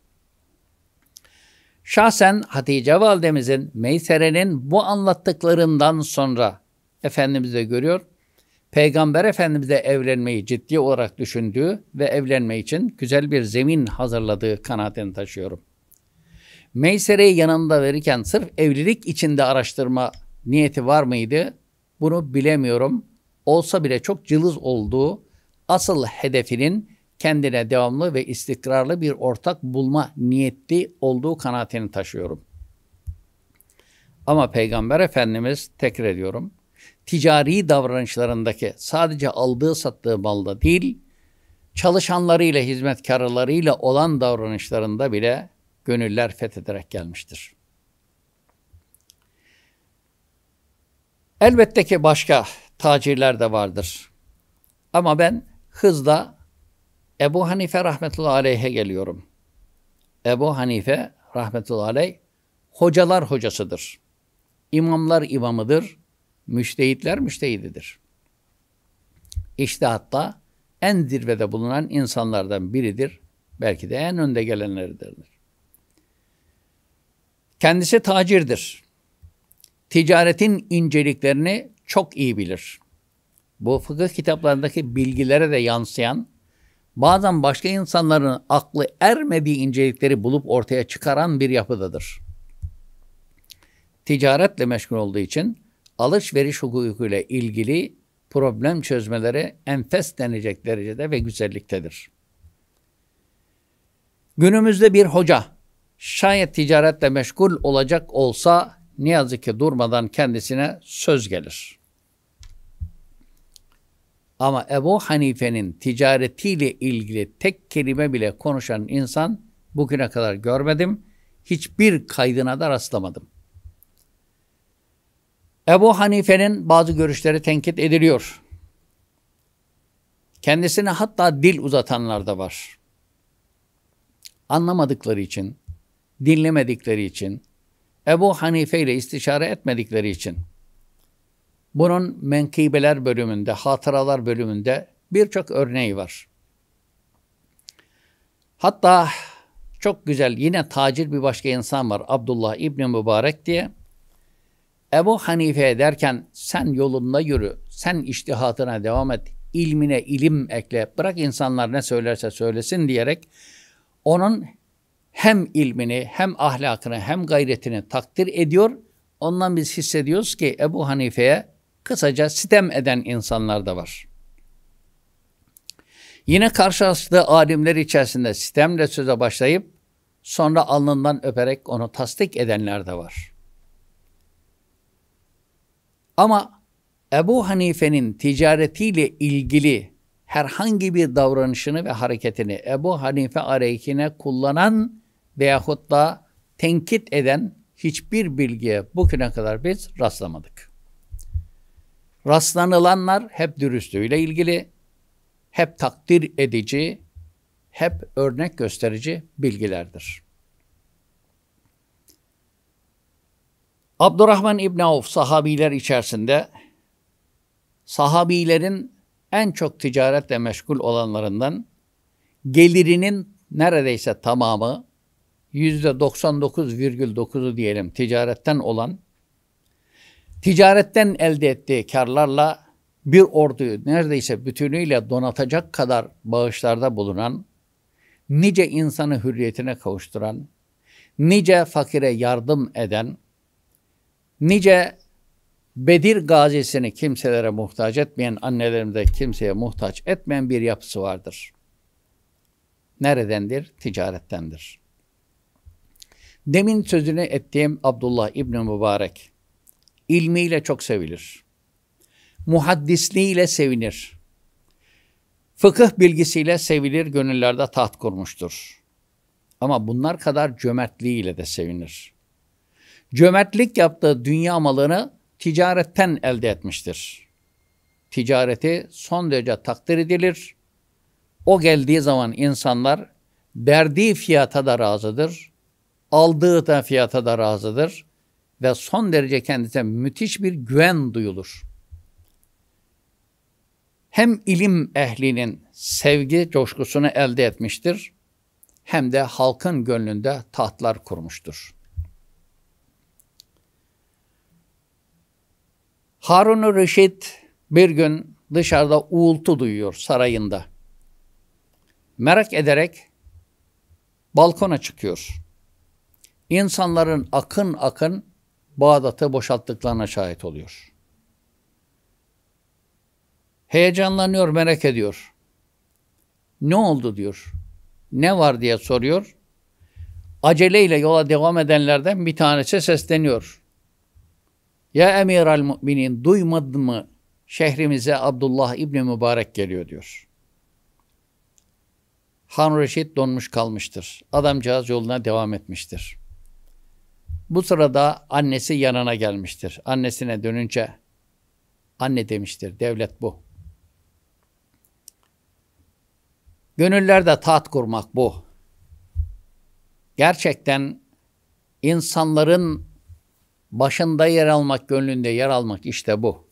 Şahsen Hatice validemizin Meysere'nin bu anlattıklarından sonra Efendimiz de görüyor. Peygamber Efendimiz de evlenmeyi ciddi olarak düşündüğü ve evlenme için güzel bir zemin hazırladığı kanaatini taşıyorum. Meysere'yi yanında verirken sırf evlilik içinde araştırma niyeti var mıydı? Bunu bilemiyorum. Olsa bile çok cılız olduğu asıl hedefinin kendine devamlı ve istikrarlı bir ortak bulma niyetli olduğu kanaatini taşıyorum. Ama Peygamber Efendimiz tekrar ediyorum. Ticari davranışlarındaki sadece aldığı sattığı malda değil, çalışanlarıyla, hizmetkarlarıyla olan davranışlarında bile gönüller fethederek gelmiştir. Elbette ki başka tacirler de vardır. Ama ben hızla Ebu Hanife rahmetullahi aleyhe geliyorum. Ebu Hanife rahmetullahi aleyh hocalar hocasıdır. İmamlar imamıdır. Müştehitler müştehididir. İştihatta en zirvede bulunan insanlardan biridir. Belki de en önde gelenleridir. Kendisi tacirdir. Ticaretin inceliklerini çok iyi bilir. Bu fıkıh kitaplarındaki bilgilere de yansıyan bazen başka insanların aklı ermediği incelikleri bulup ortaya çıkaran bir yapıdadır. Ticaretle meşgul olduğu için alışveriş hukukuyla ilgili problem çözmeleri enfes denecek derecede ve güzelliktedir. Günümüzde bir hoca şayet ticaretle meşgul olacak olsa ne yazık ki durmadan kendisine söz gelir. Ama Ebu Hanife'nin ticaretiyle ilgili tek kelime bile konuşan insan bugüne kadar görmedim. Hiçbir kaydına da rastlamadım. Ebu Hanife'nin bazı görüşleri tenkit ediliyor. Kendisine hatta dil uzatanlar da var. Anlamadıkları için, dinlemedikleri için, Ebu Hanife ile istişare etmedikleri için. Bunun menkıbeler bölümünde, hatıralar bölümünde birçok örneği var. Hatta çok güzel yine tacir bir başka insan var Abdullah İbni Mübarek diye. Ebu Hanife derken sen yolunda yürü, sen iştihatına devam et, ilmine ilim ekle, bırak insanlar ne söylerse söylesin diyerek onun hem ilmini hem ahlakını hem gayretini takdir ediyor. Ondan biz hissediyoruz ki Ebu Hanife'ye kısaca sitem eden insanlar da var. Yine karşılaştığı alimler içerisinde sistemle söze başlayıp sonra alnından öperek onu tasdik edenler de var. Ama Ebu Hanife'nin ticaretiyle ilgili herhangi bir davranışını ve hareketini Ebu Hanife aleyhine kullanan veyahut da tenkit eden hiçbir bilgiye bugüne kadar biz rastlamadık. Rastlanılanlar hep dürüstlüğüyle ilgili, hep takdir edici, hep örnek gösterici bilgilerdir. Abdurrahman İbn Avf sahabiler içerisinde sahabilerin en çok ticaretle meşgul olanlarından gelirinin neredeyse tamamı %99,9'u diyelim ticaretten olan ticaretten elde ettiği karlarla bir orduyu neredeyse bütünüyle donatacak kadar bağışlarda bulunan, nice insanı hürriyetine kavuşturan, nice fakire yardım eden, nice Bedir gazisini kimselere muhtaç etmeyen, annelerimize kimseye muhtaç etmeyen bir yapısı vardır. Neredendir? Ticarettendir. Demin sözünü ettiğim Abdullah İbni Mübarek, ilmiyle çok sevilir. Muhaddisliğiyle sevinir. Fıkıh bilgisiyle sevilir, gönüllerde taht kurmuştur. Ama bunlar kadar cömertliğiyle de sevinir. Cömertlik yaptığı dünya malını ticaretten elde etmiştir. Ticareti son derece takdir edilir. O geldiği zaman insanlar verdiği fiyata da razıdır, aldığı da fiyata da razıdır ve son derece kendisine müthiş bir güven duyulur. Hem ilim ehlinin sevgi coşkusunu elde etmiştir, hem de halkın gönlünde tahtlar kurmuştur. Harun-u Reşit bir gün dışarıda uğultu duyuyor sarayında. Merak ederek balkona çıkıyor. İnsanların akın akın Bağdat'ı boşalttıklarına şahit oluyor. Heyecanlanıyor, merak ediyor. Ne oldu diyor. Ne var diye soruyor. Aceleyle yola devam edenlerden bir tanesi sesleniyor. Ya emir al müminin duymadın mı şehrimize Abdullah İbni Mübarek geliyor diyor. Han Reşit donmuş kalmıştır. Adamcağız yoluna devam etmiştir. Bu sırada annesi yanına gelmiştir. Annesine dönünce anne demiştir. Devlet bu. Gönüllerde taht kurmak bu. Gerçekten insanların başında yer almak, gönlünde yer almak işte bu.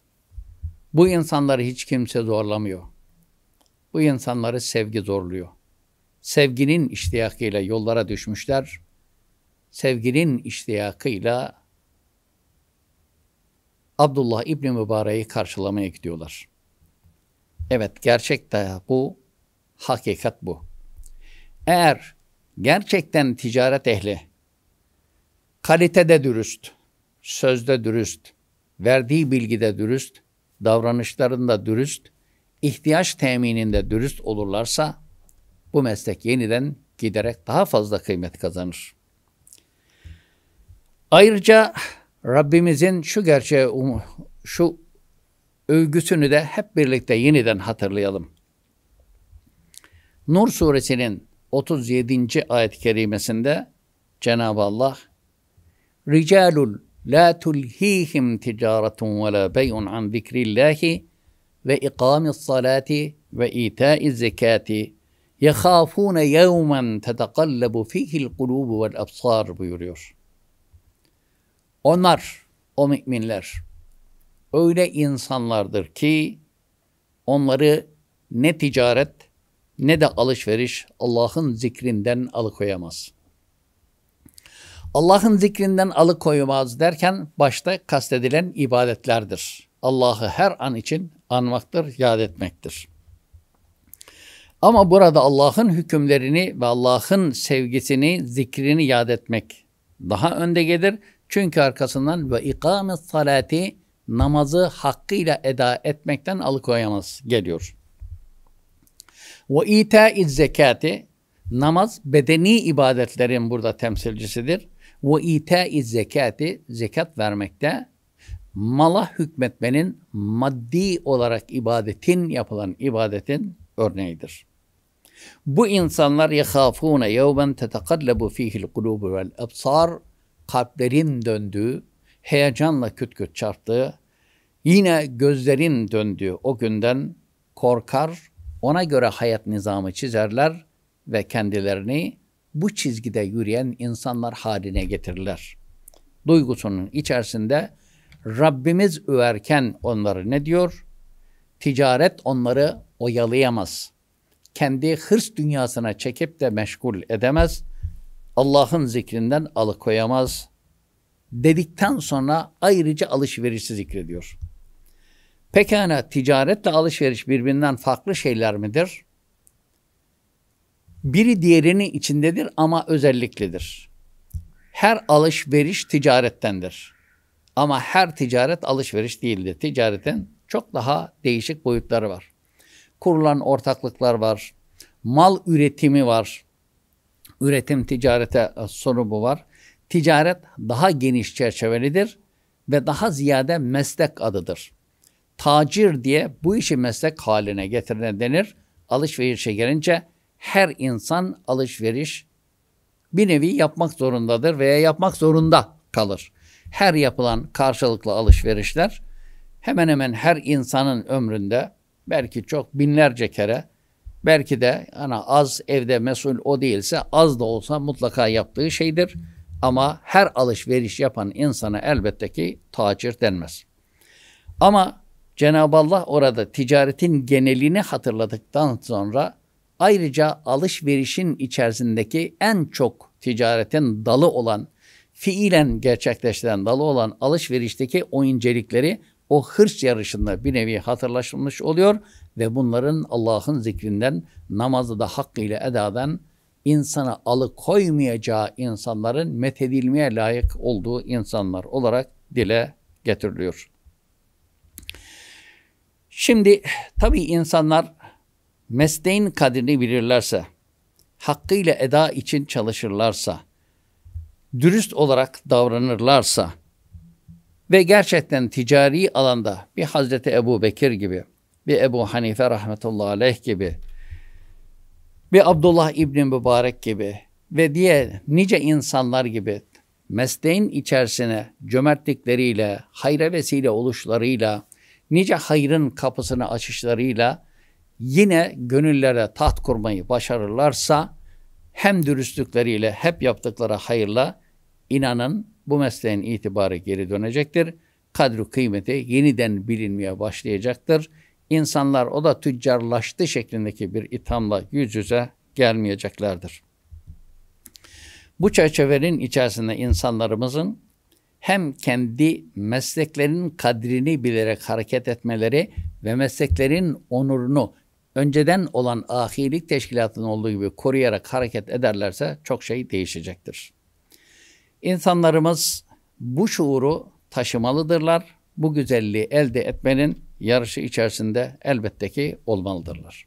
Bu insanları hiç kimse zorlamıyor. Bu insanları sevgi zorluyor. Sevginin iştiyakıyla yollara düşmüşler sevginin iştiyakıyla Abdullah İbni Mübarek'i karşılamaya gidiyorlar. Evet gerçek bu, hakikat bu. Eğer gerçekten ticaret ehli, kalitede dürüst, sözde dürüst, verdiği bilgide dürüst, davranışlarında dürüst, ihtiyaç temininde dürüst olurlarsa bu meslek yeniden giderek daha fazla kıymet kazanır. Ayrıca Rabbimizin şu gerçeğe um-, şu övgüsünü de hep birlikte yeniden hatırlayalım. Nur suresinin 37. ayet-i kerimesinde Cenab-ı Allah Ricalul la tulhihim ticaretun ve la bey'un an zikrillahi ve ikamis salati ve itaiz zekati yehafune yevmen tetekallabu fihil kulubu vel absar buyuruyor. Onlar, o müminler öyle insanlardır ki onları ne ticaret ne de alışveriş Allah'ın zikrinden alıkoyamaz. Allah'ın zikrinden alıkoymaz derken başta kastedilen ibadetlerdir. Allah'ı her an için anmaktır, yad etmektir. Ama burada Allah'ın hükümlerini ve Allah'ın sevgisini, zikrini yad etmek daha önde gelir çünkü arkasından ve ikamet salati namazı hakkıyla eda etmekten alıkoyamaz geliyor. Ve ita'iz zekati namaz bedeni ibadetlerin burada temsilcisidir. Ve ita'iz zekati zekat vermekte mala hükmetmenin maddi olarak ibadetin yapılan ibadetin örneğidir. Bu insanlar yahafuna yevmen tetekallabu fihi'l kulubu vel absar kalplerin döndüğü, heyecanla küt küt çarptığı, yine gözlerin döndüğü o günden korkar, ona göre hayat nizamı çizerler ve kendilerini bu çizgide yürüyen insanlar haline getirirler. Duygusunun içerisinde Rabbimiz överken onları ne diyor? Ticaret onları oyalayamaz. Kendi hırs dünyasına çekip de meşgul edemez. Allah'ın zikrinden alıkoyamaz dedikten sonra ayrıca alışverişi zikrediyor. Pekala ticaretle alışveriş birbirinden farklı şeyler midir? Biri diğerinin içindedir ama özelliklidir. Her alışveriş ticarettendir. Ama her ticaret alışveriş değildir. Ticaretin çok daha değişik boyutları var. Kurulan ortaklıklar var. Mal üretimi var. Üretim ticarete e, sorubu var. Ticaret daha geniş çerçevelidir ve daha ziyade meslek adıdır. Tacir diye bu işi meslek haline getirene denir. Alışverişe gelince her insan alışveriş bir nevi yapmak zorundadır veya yapmak zorunda kalır. Her yapılan karşılıklı alışverişler hemen hemen her insanın ömründe belki çok binlerce kere Belki de ana az evde mesul o değilse az da olsa mutlaka yaptığı şeydir. Ama her alışveriş yapan insana elbette ki tacir denmez. Ama Cenab-ı Allah orada ticaretin genelini hatırladıktan sonra ayrıca alışverişin içerisindeki en çok ticaretin dalı olan, fiilen gerçekleştiren dalı olan alışverişteki o incelikleri o hırs yarışında bir nevi hatırlaşılmış oluyor ve bunların Allah'ın zikrinden namazı da hakkıyla edadan insana alıkoymayacağı insanların methedilmeye layık olduğu insanlar olarak dile getiriliyor. Şimdi tabi insanlar mesleğin kadrini bilirlerse, hakkıyla eda için çalışırlarsa, dürüst olarak davranırlarsa, ve gerçekten ticari alanda bir Hazreti Ebu Bekir gibi, bir Ebu Hanife rahmetullahi aleyh gibi, bir Abdullah İbni Mübarek gibi ve diğer nice insanlar gibi mesleğin içerisine cömertlikleriyle, hayra vesile oluşlarıyla, nice hayrın kapısını açışlarıyla yine gönüllere taht kurmayı başarırlarsa hem dürüstlükleriyle hep yaptıkları hayırla inanın bu mesleğin itibarı geri dönecektir. Kadri kıymeti yeniden bilinmeye başlayacaktır. İnsanlar o da tüccarlaştı şeklindeki bir ithamla yüz yüze gelmeyeceklerdir. Bu çerçevenin içerisinde insanlarımızın hem kendi mesleklerinin kadrini bilerek hareket etmeleri ve mesleklerin onurunu önceden olan ahilik teşkilatının olduğu gibi koruyarak hareket ederlerse çok şey değişecektir. İnsanlarımız bu şuuru taşımalıdırlar. Bu güzelliği elde etmenin yarışı içerisinde elbette ki olmalıdırlar.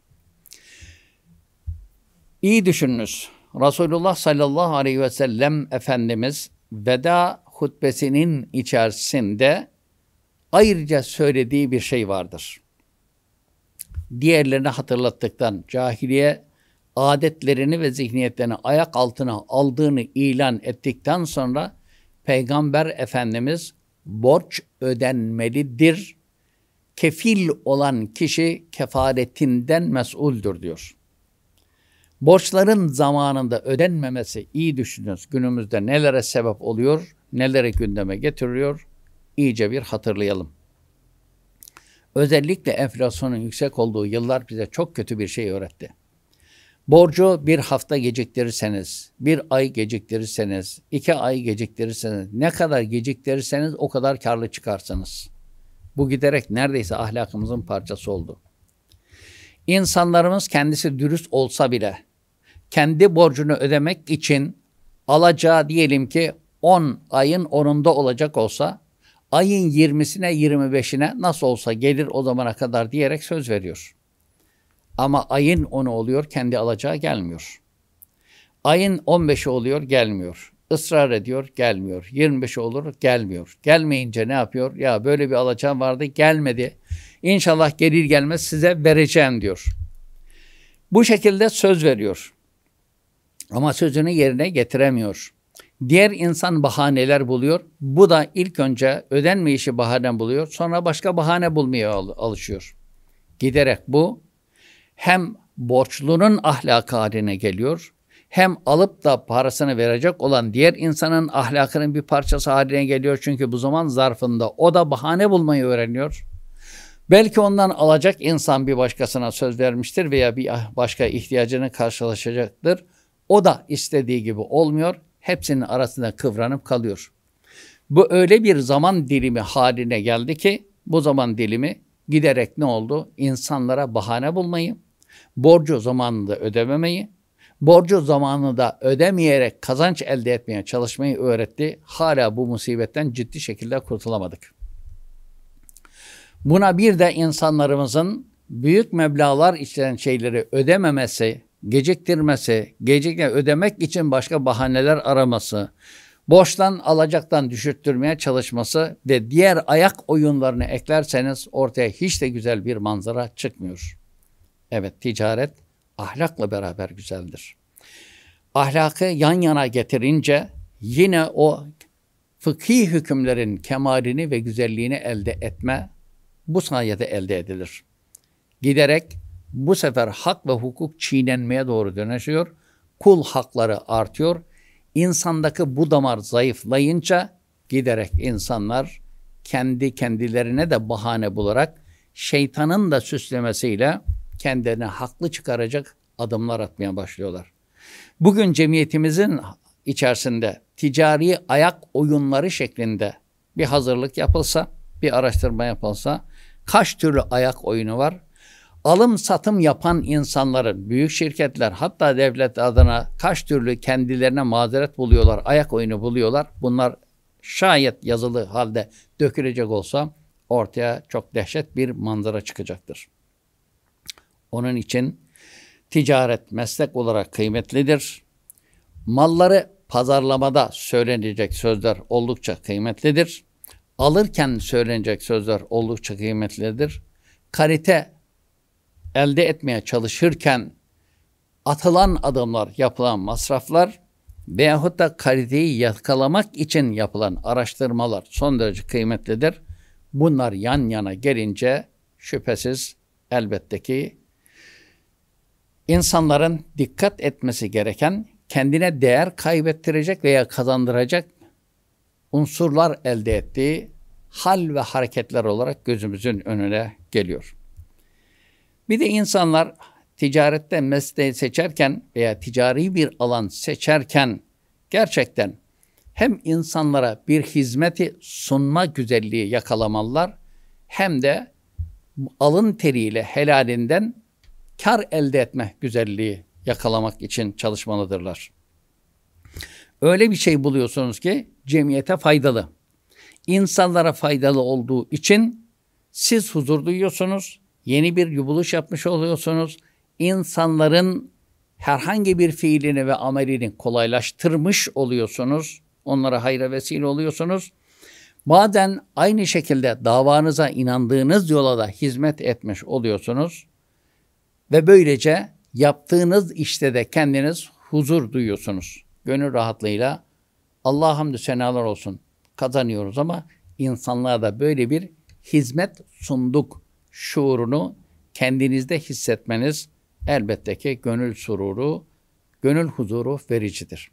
İyi düşününüz. Resulullah sallallahu aleyhi ve sellem Efendimiz veda hutbesinin içerisinde ayrıca söylediği bir şey vardır. Diğerlerini hatırlattıktan, cahiliye adetlerini ve zihniyetlerini ayak altına aldığını ilan ettikten sonra Peygamber Efendimiz borç ödenmelidir. Kefil olan kişi kefaretinden mesuldür diyor. Borçların zamanında ödenmemesi iyi düşününüz. Günümüzde nelere sebep oluyor, nelere gündeme getiriyor iyice bir hatırlayalım. Özellikle enflasyonun yüksek olduğu yıllar bize çok kötü bir şey öğretti. Borcu bir hafta geciktirirseniz, bir ay geciktirirseniz, iki ay geciktirirseniz, ne kadar geciktirirseniz o kadar karlı çıkarsınız. Bu giderek neredeyse ahlakımızın parçası oldu. İnsanlarımız kendisi dürüst olsa bile kendi borcunu ödemek için alacağı diyelim ki 10 ayın 10'unda olacak olsa ayın 20'sine 25'ine nasıl olsa gelir o zamana kadar diyerek söz veriyor. Ama ayın 10'u oluyor kendi alacağı gelmiyor. Ayın 15'i oluyor gelmiyor. Israr ediyor gelmiyor. 25 olur gelmiyor. Gelmeyince ne yapıyor? Ya böyle bir alacağım vardı gelmedi. İnşallah gelir gelmez size vereceğim diyor. Bu şekilde söz veriyor. Ama sözünü yerine getiremiyor. Diğer insan bahaneler buluyor. Bu da ilk önce ödenmeyişi bahane buluyor. Sonra başka bahane bulmaya alışıyor. Giderek bu hem borçlunun ahlakı haline geliyor hem alıp da parasını verecek olan diğer insanın ahlakının bir parçası haline geliyor. Çünkü bu zaman zarfında o da bahane bulmayı öğreniyor. Belki ondan alacak insan bir başkasına söz vermiştir veya bir başka ihtiyacını karşılaşacaktır. O da istediği gibi olmuyor. Hepsinin arasında kıvranıp kalıyor. Bu öyle bir zaman dilimi haline geldi ki bu zaman dilimi giderek ne oldu? İnsanlara bahane bulmayı, borcu zamanında ödememeyi, borcu zamanında ödemeyerek kazanç elde etmeye çalışmayı öğretti. Hala bu musibetten ciddi şekilde kurtulamadık. Buna bir de insanlarımızın büyük meblağlar içeren şeyleri ödememesi, geciktirmesi, gecikme ödemek için başka bahaneler araması, borçtan alacaktan düşürttürmeye çalışması ve diğer ayak oyunlarını eklerseniz ortaya hiç de güzel bir manzara çıkmıyor. Evet ticaret ahlakla beraber güzeldir. Ahlakı yan yana getirince yine o fıkhi hükümlerin kemalini ve güzelliğini elde etme bu sayede elde edilir. Giderek bu sefer hak ve hukuk çiğnenmeye doğru dönüşüyor. Kul hakları artıyor. insandaki bu damar zayıflayınca giderek insanlar kendi kendilerine de bahane bularak şeytanın da süslemesiyle kendilerini haklı çıkaracak adımlar atmaya başlıyorlar. Bugün cemiyetimizin içerisinde ticari ayak oyunları şeklinde bir hazırlık yapılsa, bir araştırma yapılsa kaç türlü ayak oyunu var? Alım satım yapan insanların, büyük şirketler hatta devlet adına kaç türlü kendilerine mazeret buluyorlar, ayak oyunu buluyorlar. Bunlar şayet yazılı halde dökülecek olsa ortaya çok dehşet bir manzara çıkacaktır. Onun için ticaret meslek olarak kıymetlidir. Malları pazarlamada söylenecek sözler oldukça kıymetlidir. Alırken söylenecek sözler oldukça kıymetlidir. Kalite elde etmeye çalışırken atılan adımlar, yapılan masraflar veyahut da kaliteyi yakalamak için yapılan araştırmalar son derece kıymetlidir. Bunlar yan yana gelince şüphesiz elbette ki insanların dikkat etmesi gereken kendine değer kaybettirecek veya kazandıracak unsurlar elde ettiği hal ve hareketler olarak gözümüzün önüne geliyor. Bir de insanlar ticarette mesleği seçerken veya ticari bir alan seçerken gerçekten hem insanlara bir hizmeti sunma güzelliği yakalamalılar hem de alın teriyle helalinden kar elde etme güzelliği yakalamak için çalışmalıdırlar. Öyle bir şey buluyorsunuz ki cemiyete faydalı. İnsanlara faydalı olduğu için siz huzur duyuyorsunuz, yeni bir yubuluş yapmış oluyorsunuz. insanların herhangi bir fiilini ve amelini kolaylaştırmış oluyorsunuz. Onlara hayra vesile oluyorsunuz. Madem aynı şekilde davanıza inandığınız yola da hizmet etmiş oluyorsunuz. Ve böylece yaptığınız işte de kendiniz huzur duyuyorsunuz. Gönül rahatlığıyla Allah hamdü senalar olsun kazanıyoruz ama insanlığa da böyle bir hizmet sunduk şuurunu kendinizde hissetmeniz elbette ki gönül sururu, gönül huzuru vericidir.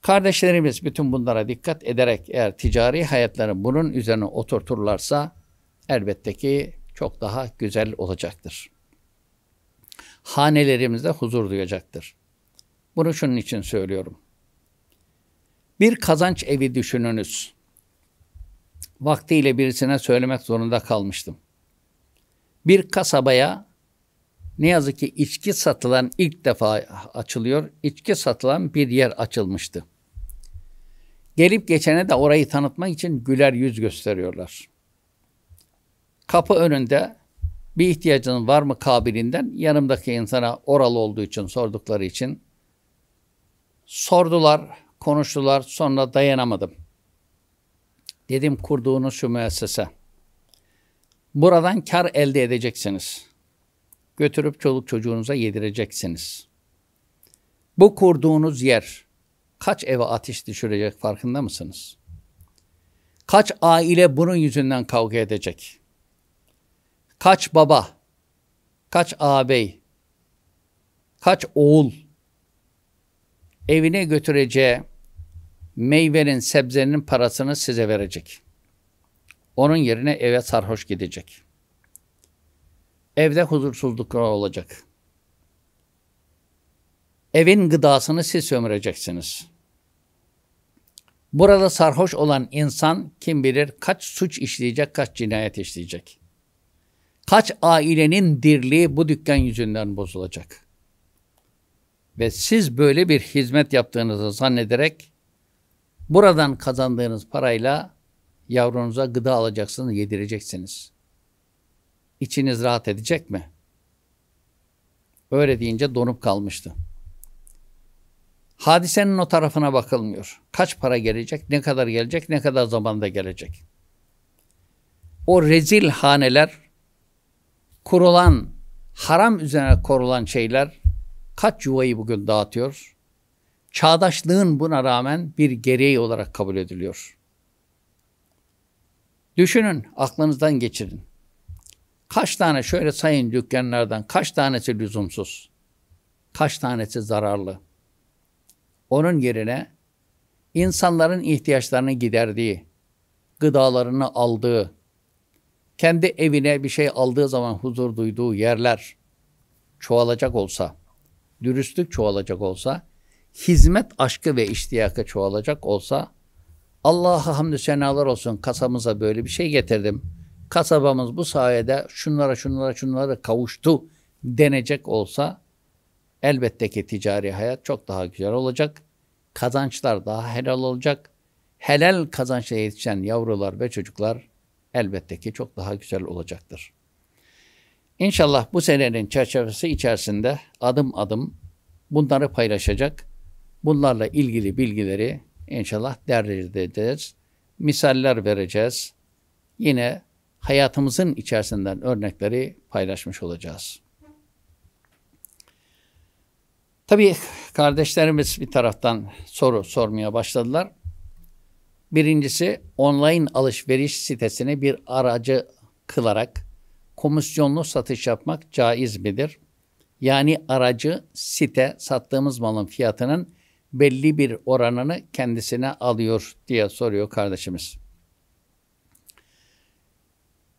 Kardeşlerimiz bütün bunlara dikkat ederek eğer ticari hayatları bunun üzerine oturturlarsa elbette ki çok daha güzel olacaktır hanelerimizde huzur duyacaktır. Bunu şunun için söylüyorum. Bir kazanç evi düşününüz. Vaktiyle birisine söylemek zorunda kalmıştım. Bir kasabaya ne yazık ki içki satılan ilk defa açılıyor. İçki satılan bir yer açılmıştı. Gelip geçene de orayı tanıtmak için güler yüz gösteriyorlar. Kapı önünde bir ihtiyacın var mı kabilinden yanımdaki insana oralı olduğu için sordukları için sordular, konuştular sonra dayanamadım. Dedim kurduğunuz şu müessese. Buradan kar elde edeceksiniz. Götürüp çoluk çocuğunuza yedireceksiniz. Bu kurduğunuz yer kaç eve ateş düşürecek farkında mısınız? Kaç aile bunun yüzünden kavga edecek? Kaç baba, kaç ağabey, kaç oğul evine götüreceği meyvenin, sebzenin parasını size verecek. Onun yerine eve sarhoş gidecek. Evde huzursuzluklar olacak. Evin gıdasını siz sömüreceksiniz. Burada sarhoş olan insan kim bilir kaç suç işleyecek, kaç cinayet işleyecek. Kaç ailenin dirliği bu dükkan yüzünden bozulacak. Ve siz böyle bir hizmet yaptığınızı zannederek buradan kazandığınız parayla yavrunuza gıda alacaksınız, yedireceksiniz. İçiniz rahat edecek mi? Öyle deyince donup kalmıştı. Hadisenin o tarafına bakılmıyor. Kaç para gelecek, ne kadar gelecek, ne kadar zamanda gelecek. O rezil haneler kurulan, haram üzerine korulan şeyler kaç yuvayı bugün dağıtıyor? Çağdaşlığın buna rağmen bir gereği olarak kabul ediliyor. Düşünün, aklınızdan geçirin. Kaç tane şöyle sayın dükkanlardan kaç tanesi lüzumsuz? Kaç tanesi zararlı? Onun yerine insanların ihtiyaçlarını giderdiği, gıdalarını aldığı, kendi evine bir şey aldığı zaman huzur duyduğu yerler çoğalacak olsa, dürüstlük çoğalacak olsa, hizmet aşkı ve iştiyakı çoğalacak olsa, Allah'a hamdü senalar olsun kasamıza böyle bir şey getirdim. Kasabamız bu sayede şunlara şunlara şunlara kavuştu denecek olsa elbette ki ticari hayat çok daha güzel olacak. Kazançlar daha helal olacak. Helal kazançla yetişen yavrular ve çocuklar elbette ki çok daha güzel olacaktır. İnşallah bu senenin çerçevesi içerisinde adım adım bunları paylaşacak. Bunlarla ilgili bilgileri inşallah derlediğiz, Misaller vereceğiz. Yine hayatımızın içerisinden örnekleri paylaşmış olacağız. Tabii kardeşlerimiz bir taraftan soru sormaya başladılar. Birincisi online alışveriş sitesini bir aracı kılarak komisyonlu satış yapmak caiz midir? Yani aracı site sattığımız malın fiyatının belli bir oranını kendisine alıyor diye soruyor kardeşimiz.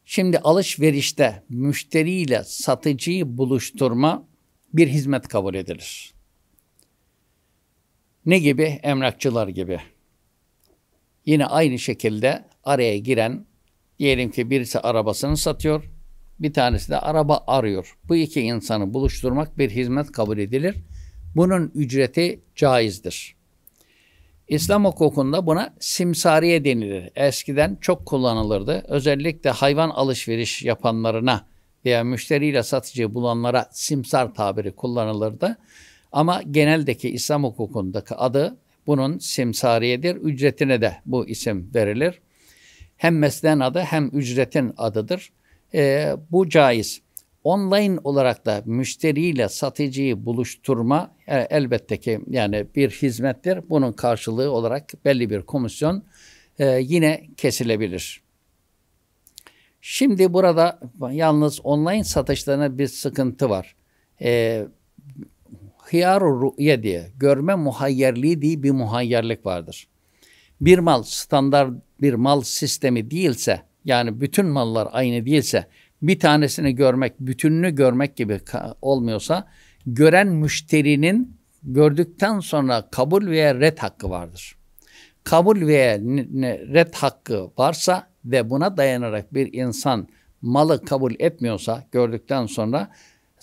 Şimdi alışverişte müşteriyle satıcıyı buluşturma bir hizmet kabul edilir. Ne gibi? Emlakçılar gibi. Yine aynı şekilde araya giren diyelim ki birisi arabasını satıyor, bir tanesi de araba arıyor. Bu iki insanı buluşturmak bir hizmet kabul edilir. Bunun ücreti caizdir. İslam hukukunda buna simsariye denilir. Eskiden çok kullanılırdı. Özellikle hayvan alışveriş yapanlarına veya müşteriyle satıcı bulanlara simsar tabiri kullanılırdı. Ama geneldeki İslam hukukundaki adı bunun simsariyedir. Ücretine de bu isim verilir. Hem meslen adı hem ücretin adıdır. E, bu caiz. Online olarak da müşteriyle satıcıyı buluşturma e, elbette ki yani bir hizmettir. Bunun karşılığı olarak belli bir komisyon e, yine kesilebilir. Şimdi burada yalnız online satışlarına bir sıkıntı var. E, hıyar ru'ye diye görme muhayyerliği diye bir muhayyerlik vardır. Bir mal standart bir mal sistemi değilse yani bütün mallar aynı değilse bir tanesini görmek, bütününü görmek gibi olmuyorsa gören müşterinin gördükten sonra kabul veya red hakkı vardır. Kabul veya red hakkı varsa ve buna dayanarak bir insan malı kabul etmiyorsa gördükten sonra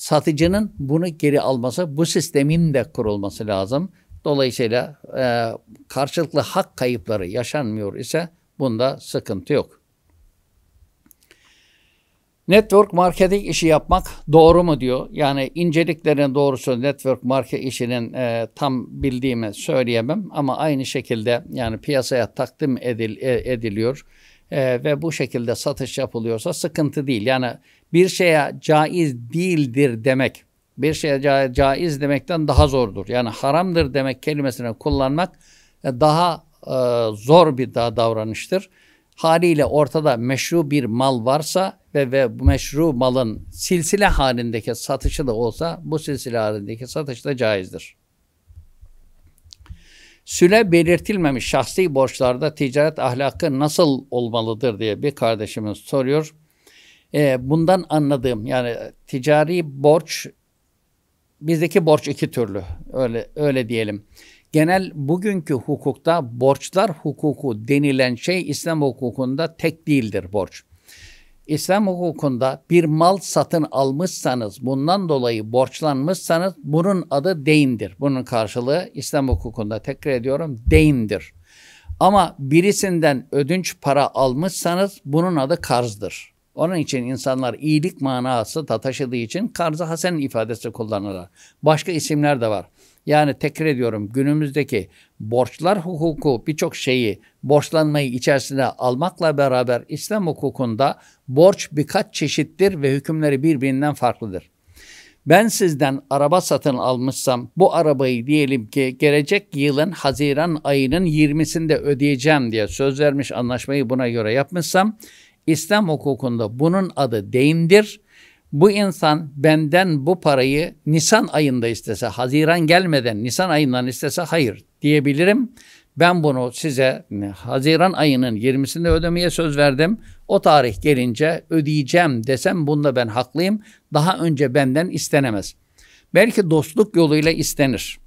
satıcının bunu geri alması, bu sistemin de kurulması lazım. Dolayısıyla e, karşılıklı hak kayıpları yaşanmıyor ise bunda sıkıntı yok. Network marketing işi yapmak doğru mu diyor. Yani inceliklerin doğrusu network market işinin e, tam bildiğimi söyleyemem. Ama aynı şekilde yani piyasaya takdim edil, e, ediliyor e, ve bu şekilde satış yapılıyorsa sıkıntı değil. Yani bir şeye caiz değildir demek, bir şeye ca caiz demekten daha zordur. Yani haramdır demek kelimesini kullanmak e, daha e, zor bir daha davranıştır. Haliyle ortada meşru bir mal varsa ve, ve bu meşru malın silsile halindeki satışı da olsa bu silsile halindeki satış da caizdir. Süle belirtilmemiş şahsi borçlarda ticaret ahlakı nasıl olmalıdır diye bir kardeşimiz soruyor. E, bundan anladığım yani ticari borç bizdeki borç iki türlü öyle öyle diyelim. Genel bugünkü hukukta borçlar hukuku denilen şey İslam hukukunda tek değildir borç. İslam hukukunda bir mal satın almışsanız, bundan dolayı borçlanmışsanız bunun adı deyindir. Bunun karşılığı İslam hukukunda tekrar ediyorum deyindir. Ama birisinden ödünç para almışsanız bunun adı karzdır. Onun için insanlar iyilik manası da taşıdığı için Karz-ı Hasen ifadesi kullanırlar. Başka isimler de var. Yani tekrar ediyorum günümüzdeki borçlar hukuku birçok şeyi borçlanmayı içerisine almakla beraber İslam hukukunda borç birkaç çeşittir ve hükümleri birbirinden farklıdır. Ben sizden araba satın almışsam bu arabayı diyelim ki gelecek yılın Haziran ayının 20'sinde ödeyeceğim diye söz vermiş anlaşmayı buna göre yapmışsam İslam hukukunda bunun adı deyimdir. Bu insan benden bu parayı Nisan ayında istese, Haziran gelmeden Nisan ayından istese hayır diyebilirim. Ben bunu size Haziran ayının 20'sinde ödemeye söz verdim. O tarih gelince ödeyeceğim desem bunda ben haklıyım. Daha önce benden istenemez. Belki dostluk yoluyla istenir.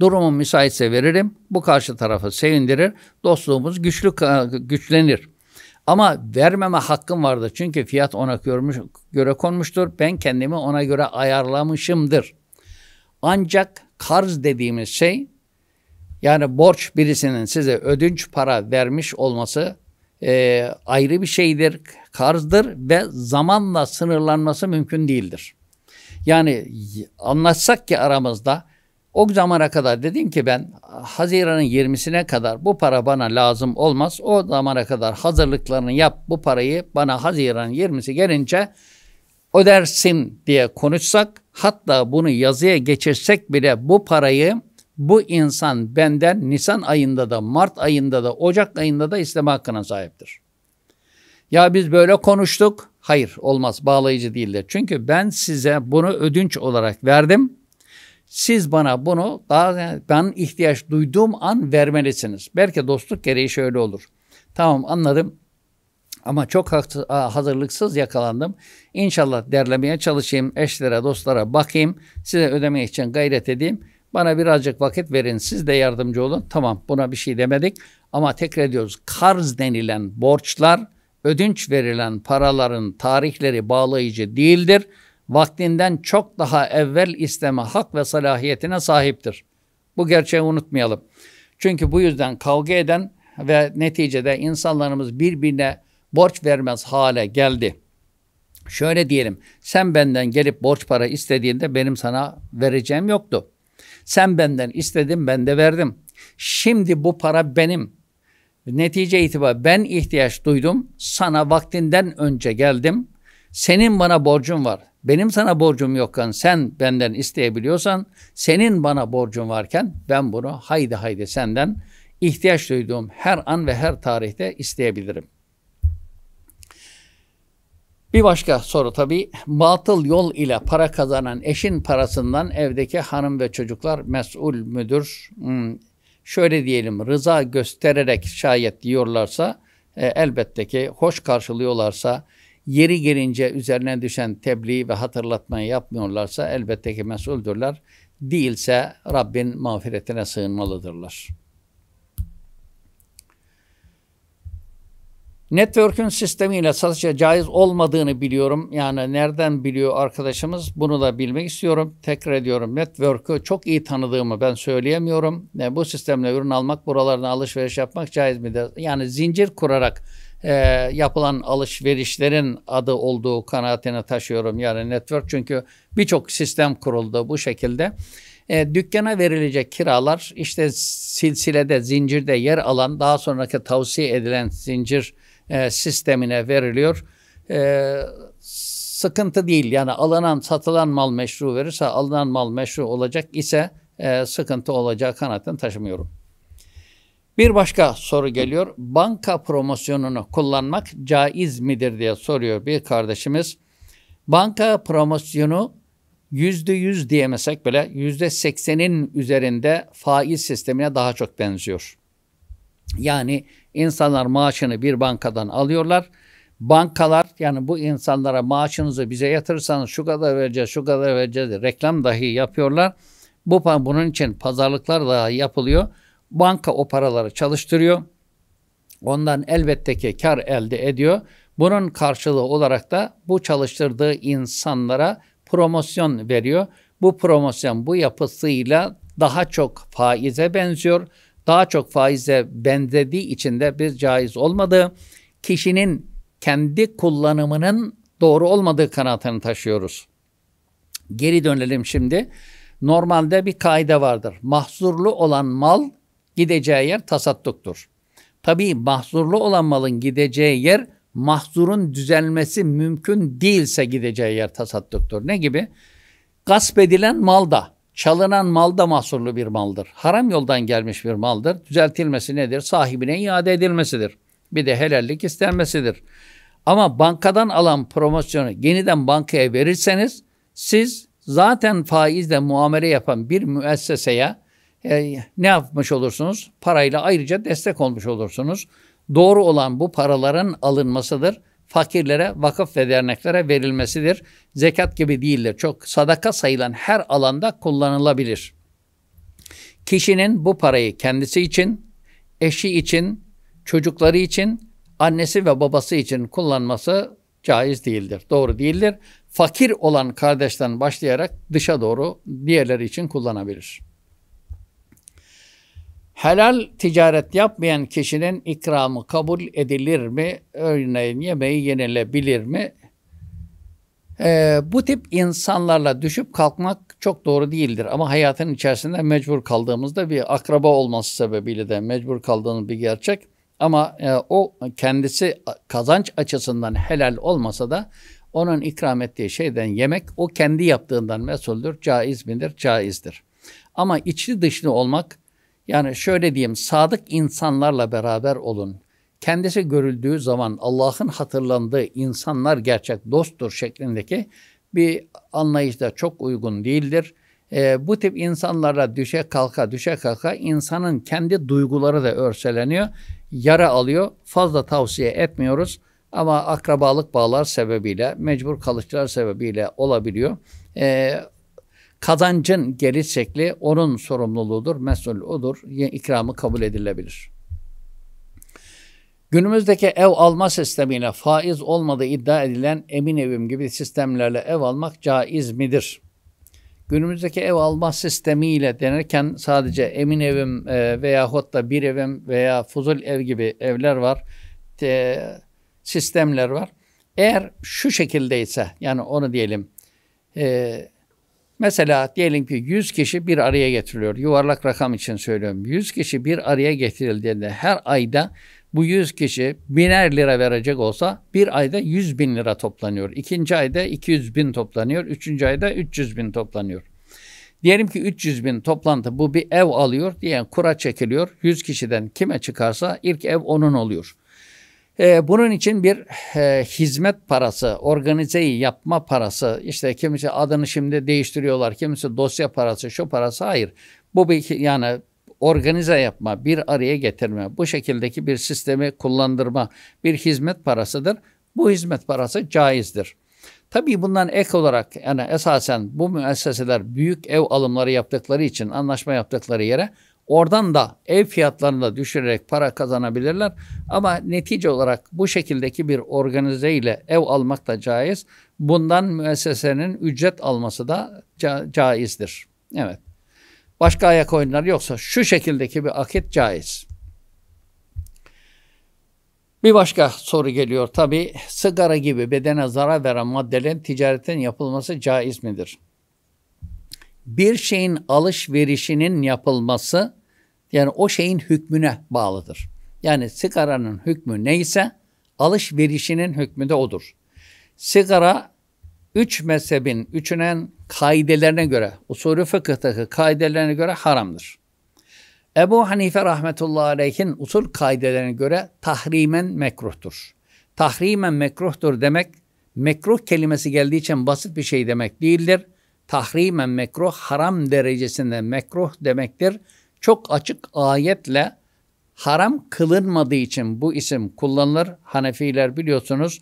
Durumum müsaitse veririm. Bu karşı tarafı sevindirir. Dostluğumuz güçlü güçlenir. Ama vermeme hakkım vardır. Çünkü fiyat ona göre konmuştur. Ben kendimi ona göre ayarlamışımdır. Ancak karz dediğimiz şey yani borç birisinin size ödünç para vermiş olması e, ayrı bir şeydir, karzdır ve zamanla sınırlanması mümkün değildir. Yani anlatsak ki aramızda o zamana kadar dedim ki ben Haziran'ın 20'sine kadar bu para bana lazım olmaz. O zamana kadar hazırlıklarını yap bu parayı bana Haziranın 20'si gelince ödersin diye konuşsak hatta bunu yazıya geçirsek bile bu parayı bu insan benden Nisan ayında da Mart ayında da Ocak ayında da isteme hakkına sahiptir. Ya biz böyle konuştuk. Hayır olmaz bağlayıcı değildir. Çünkü ben size bunu ödünç olarak verdim siz bana bunu daha ben ihtiyaç duyduğum an vermelisiniz. Belki dostluk gereği şöyle olur. Tamam anladım. Ama çok hazırlıksız yakalandım. İnşallah derlemeye çalışayım. Eşlere, dostlara bakayım. Size ödemek için gayret edeyim. Bana birazcık vakit verin. Siz de yardımcı olun. Tamam buna bir şey demedik. Ama tekrar ediyoruz. Karz denilen borçlar, ödünç verilen paraların tarihleri bağlayıcı değildir vaktinden çok daha evvel isteme hak ve salahiyetine sahiptir. Bu gerçeği unutmayalım. Çünkü bu yüzden kavga eden ve neticede insanlarımız birbirine borç vermez hale geldi. Şöyle diyelim, sen benden gelip borç para istediğinde benim sana vereceğim yoktu. Sen benden istedin, ben de verdim. Şimdi bu para benim. Netice itibariyle ben ihtiyaç duydum, sana vaktinden önce geldim. Senin bana borcun var. Benim sana borcum yokken sen benden isteyebiliyorsan senin bana borcun varken ben bunu haydi haydi senden ihtiyaç duyduğum her an ve her tarihte isteyebilirim. Bir başka soru tabii. Batıl yol ile para kazanan eşin parasından evdeki hanım ve çocuklar mesul müdür? Hmm, şöyle diyelim rıza göstererek şayet diyorlarsa e, elbette ki hoş karşılıyorlarsa yeri gelince üzerine düşen tebliğ ve hatırlatmayı yapmıyorlarsa elbette ki mesuldürler. Değilse Rabbin mağfiretine sığınmalıdırlar. Network'ün sistemiyle satışa caiz olmadığını biliyorum. Yani nereden biliyor arkadaşımız bunu da bilmek istiyorum. Tekrar ediyorum network'ü çok iyi tanıdığımı ben söyleyemiyorum. Yani e, bu sistemle ürün almak, buralardan alışveriş yapmak caiz midir? Yani zincir kurarak e, yapılan alışverişlerin adı olduğu kanaatini taşıyorum yani network. Çünkü birçok sistem kuruldu bu şekilde. E, dükkana verilecek kiralar işte silsilede, zincirde yer alan daha sonraki tavsiye edilen zincir e, sistemine veriliyor. E, sıkıntı değil yani alınan satılan mal meşru verirse alınan mal meşru olacak ise e, sıkıntı olacağı kanaatini taşımıyorum. Bir başka soru geliyor. Banka promosyonunu kullanmak caiz midir diye soruyor bir kardeşimiz. Banka promosyonu %100 diyemesek bile %80'in üzerinde faiz sistemine daha çok benziyor. Yani insanlar maaşını bir bankadan alıyorlar. Bankalar yani bu insanlara maaşınızı bize yatırırsanız şu kadar vereceğiz, şu kadar vereceğiz reklam dahi yapıyorlar. Bu bunun için pazarlıklar da yapılıyor. Banka o paraları çalıştırıyor. Ondan elbette ki kar elde ediyor. Bunun karşılığı olarak da bu çalıştırdığı insanlara promosyon veriyor. Bu promosyon bu yapısıyla daha çok faize benziyor. Daha çok faize benzediği için de bir caiz olmadığı, kişinin kendi kullanımının doğru olmadığı kanatını taşıyoruz. Geri dönelim şimdi. Normalde bir kaide vardır. Mahzurlu olan mal Gideceği yer tasadduktur. Tabii mahzurlu olan malın gideceği yer mahzurun düzelmesi mümkün değilse gideceği yer tasadduktur. Ne gibi? Gasp edilen mal da, çalınan mal da mahsurlu bir maldır. Haram yoldan gelmiş bir maldır. Düzeltilmesi nedir? Sahibine iade edilmesidir. Bir de helallik istenmesidir. Ama bankadan alan promosyonu yeniden bankaya verirseniz siz zaten faizle muamele yapan bir müesseseye e, ne yapmış olursunuz? Parayla ayrıca destek olmuş olursunuz. Doğru olan bu paraların alınmasıdır. Fakirlere, vakıf ve derneklere verilmesidir. Zekat gibi değildir. Çok sadaka sayılan her alanda kullanılabilir. Kişinin bu parayı kendisi için, eşi için, çocukları için, annesi ve babası için kullanması caiz değildir. Doğru değildir. Fakir olan kardeşten başlayarak dışa doğru diğerleri için kullanabilir. Helal ticaret yapmayan kişinin ikramı kabul edilir mi? Örneğin yemeği yenilebilir mi? Ee, bu tip insanlarla düşüp kalkmak çok doğru değildir. Ama hayatın içerisinde mecbur kaldığımızda bir akraba olması sebebiyle de mecbur kaldığımız bir gerçek. Ama e, o kendisi kazanç açısından helal olmasa da onun ikram ettiği şeyden yemek o kendi yaptığından mesuldür, caiz midir? Caizdir. Ama içli dışlı olmak yani şöyle diyeyim, sadık insanlarla beraber olun. Kendisi görüldüğü zaman Allah'ın hatırlandığı insanlar gerçek dosttur şeklindeki bir anlayış da çok uygun değildir. E, bu tip insanlara düşe kalka düşe kalka insanın kendi duyguları da örseleniyor, yara alıyor. Fazla tavsiye etmiyoruz ama akrabalık bağlar sebebiyle, mecbur kalıçlar sebebiyle olabiliyor. E, kazancın geri şekli onun sorumluluğudur, mesul odur, ikramı kabul edilebilir. Günümüzdeki ev alma sistemiyle faiz olmadığı iddia edilen emin evim gibi sistemlerle ev almak caiz midir? Günümüzdeki ev alma sistemiyle denirken sadece emin evim e, veya hotta bir evim veya fuzul ev gibi evler var, sistemler var. Eğer şu şekildeyse yani onu diyelim e, Mesela diyelim ki 100 kişi bir araya getiriliyor. Yuvarlak rakam için söylüyorum. 100 kişi bir araya getirildiğinde her ayda bu 100 kişi biner lira verecek olsa bir ayda 100 bin lira toplanıyor. İkinci ayda 200 bin toplanıyor. Üçüncü ayda 300 bin toplanıyor. Diyelim ki 300 bin toplantı bu bir ev alıyor diyen kura çekiliyor. 100 kişiden kime çıkarsa ilk ev onun oluyor. E, bunun için bir e, hizmet parası, organizeyi yapma parası, işte kimisi adını şimdi değiştiriyorlar, kimisi dosya parası, şu parası. Hayır. Bu bir yani organize yapma, bir araya getirme, bu şekildeki bir sistemi kullandırma bir hizmet parasıdır. Bu hizmet parası caizdir. Tabii bundan ek olarak yani esasen bu müesseseler büyük ev alımları yaptıkları için anlaşma yaptıkları yere Oradan da ev fiyatlarını da düşürerek para kazanabilirler. Ama netice olarak bu şekildeki bir organize ile ev almak da caiz. Bundan müessesenin ücret alması da ca caizdir. Evet. Başka ayak oyunları yoksa şu şekildeki bir akit caiz. Bir başka soru geliyor. Tabi sigara gibi bedene zarar veren maddelerin ticaretin yapılması caiz midir? bir şeyin alışverişinin yapılması yani o şeyin hükmüne bağlıdır. Yani sigaranın hükmü neyse alışverişinin hükmü de odur. Sigara üç mezhebin üçünen kaidelerine göre, usulü fıkıhtaki kaidelerine göre haramdır. Ebu Hanife rahmetullahi aleyhin usul kaidelerine göre tahrimen mekruhtur. Tahrimen mekruhtur demek, mekruh kelimesi geldiği için basit bir şey demek değildir tahrimen mekruh haram derecesinde mekruh demektir. Çok açık ayetle haram kılınmadığı için bu isim kullanılır. Hanefiler biliyorsunuz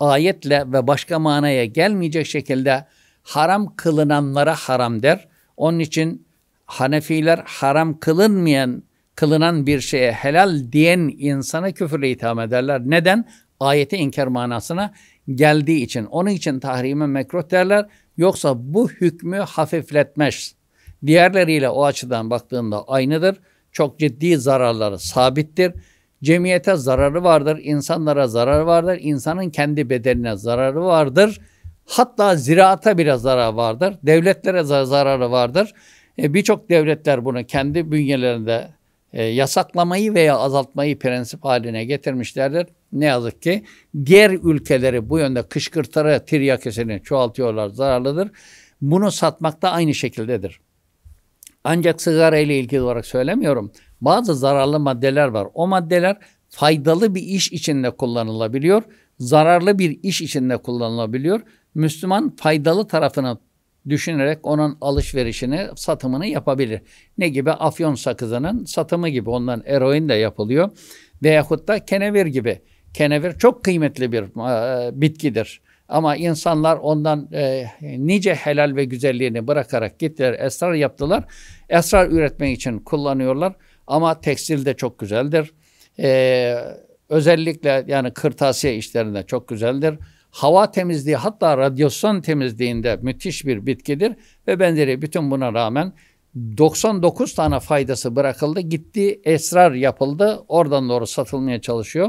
ayetle ve başka manaya gelmeyecek şekilde haram kılınanlara haram der. Onun için Hanefiler haram kılınmayan, kılınan bir şeye helal diyen insana küfürle itham ederler. Neden? Ayeti inkar manasına geldiği için. Onun için tahrime mekruh derler. Yoksa bu hükmü hafifletmez. Diğerleriyle o açıdan baktığında aynıdır. Çok ciddi zararları sabittir. Cemiyete zararı vardır, insanlara zararı vardır, insanın kendi bedenine zararı vardır. Hatta ziraata bile zarar vardır, devletlere zararı vardır. E, birçok devletler bunu kendi bünyelerinde e, yasaklamayı veya azaltmayı prensip haline getirmişlerdir ne yazık ki diğer ülkeleri bu yönde kışkırtarak tiryakisini çoğaltıyorlar zararlıdır. Bunu satmak da aynı şekildedir. Ancak sigara ile ilgili olarak söylemiyorum. Bazı zararlı maddeler var. O maddeler faydalı bir iş içinde kullanılabiliyor. Zararlı bir iş içinde kullanılabiliyor. Müslüman faydalı tarafını düşünerek onun alışverişini, satımını yapabilir. Ne gibi? Afyon sakızının satımı gibi. Ondan eroin de yapılıyor. Veyahut da kenevir gibi. Kenevir çok kıymetli bir e, bitkidir. Ama insanlar ondan e, nice helal ve güzelliğini bırakarak gittiler, esrar yaptılar. Esrar üretmek için kullanıyorlar. Ama tekstil de çok güzeldir. E, özellikle yani kırtasiye işlerinde çok güzeldir. Hava temizliği hatta radyasyon temizliğinde müthiş bir bitkidir. Ve benzeri bütün buna rağmen 99 tane faydası bırakıldı. Gitti esrar yapıldı. Oradan doğru satılmaya çalışıyor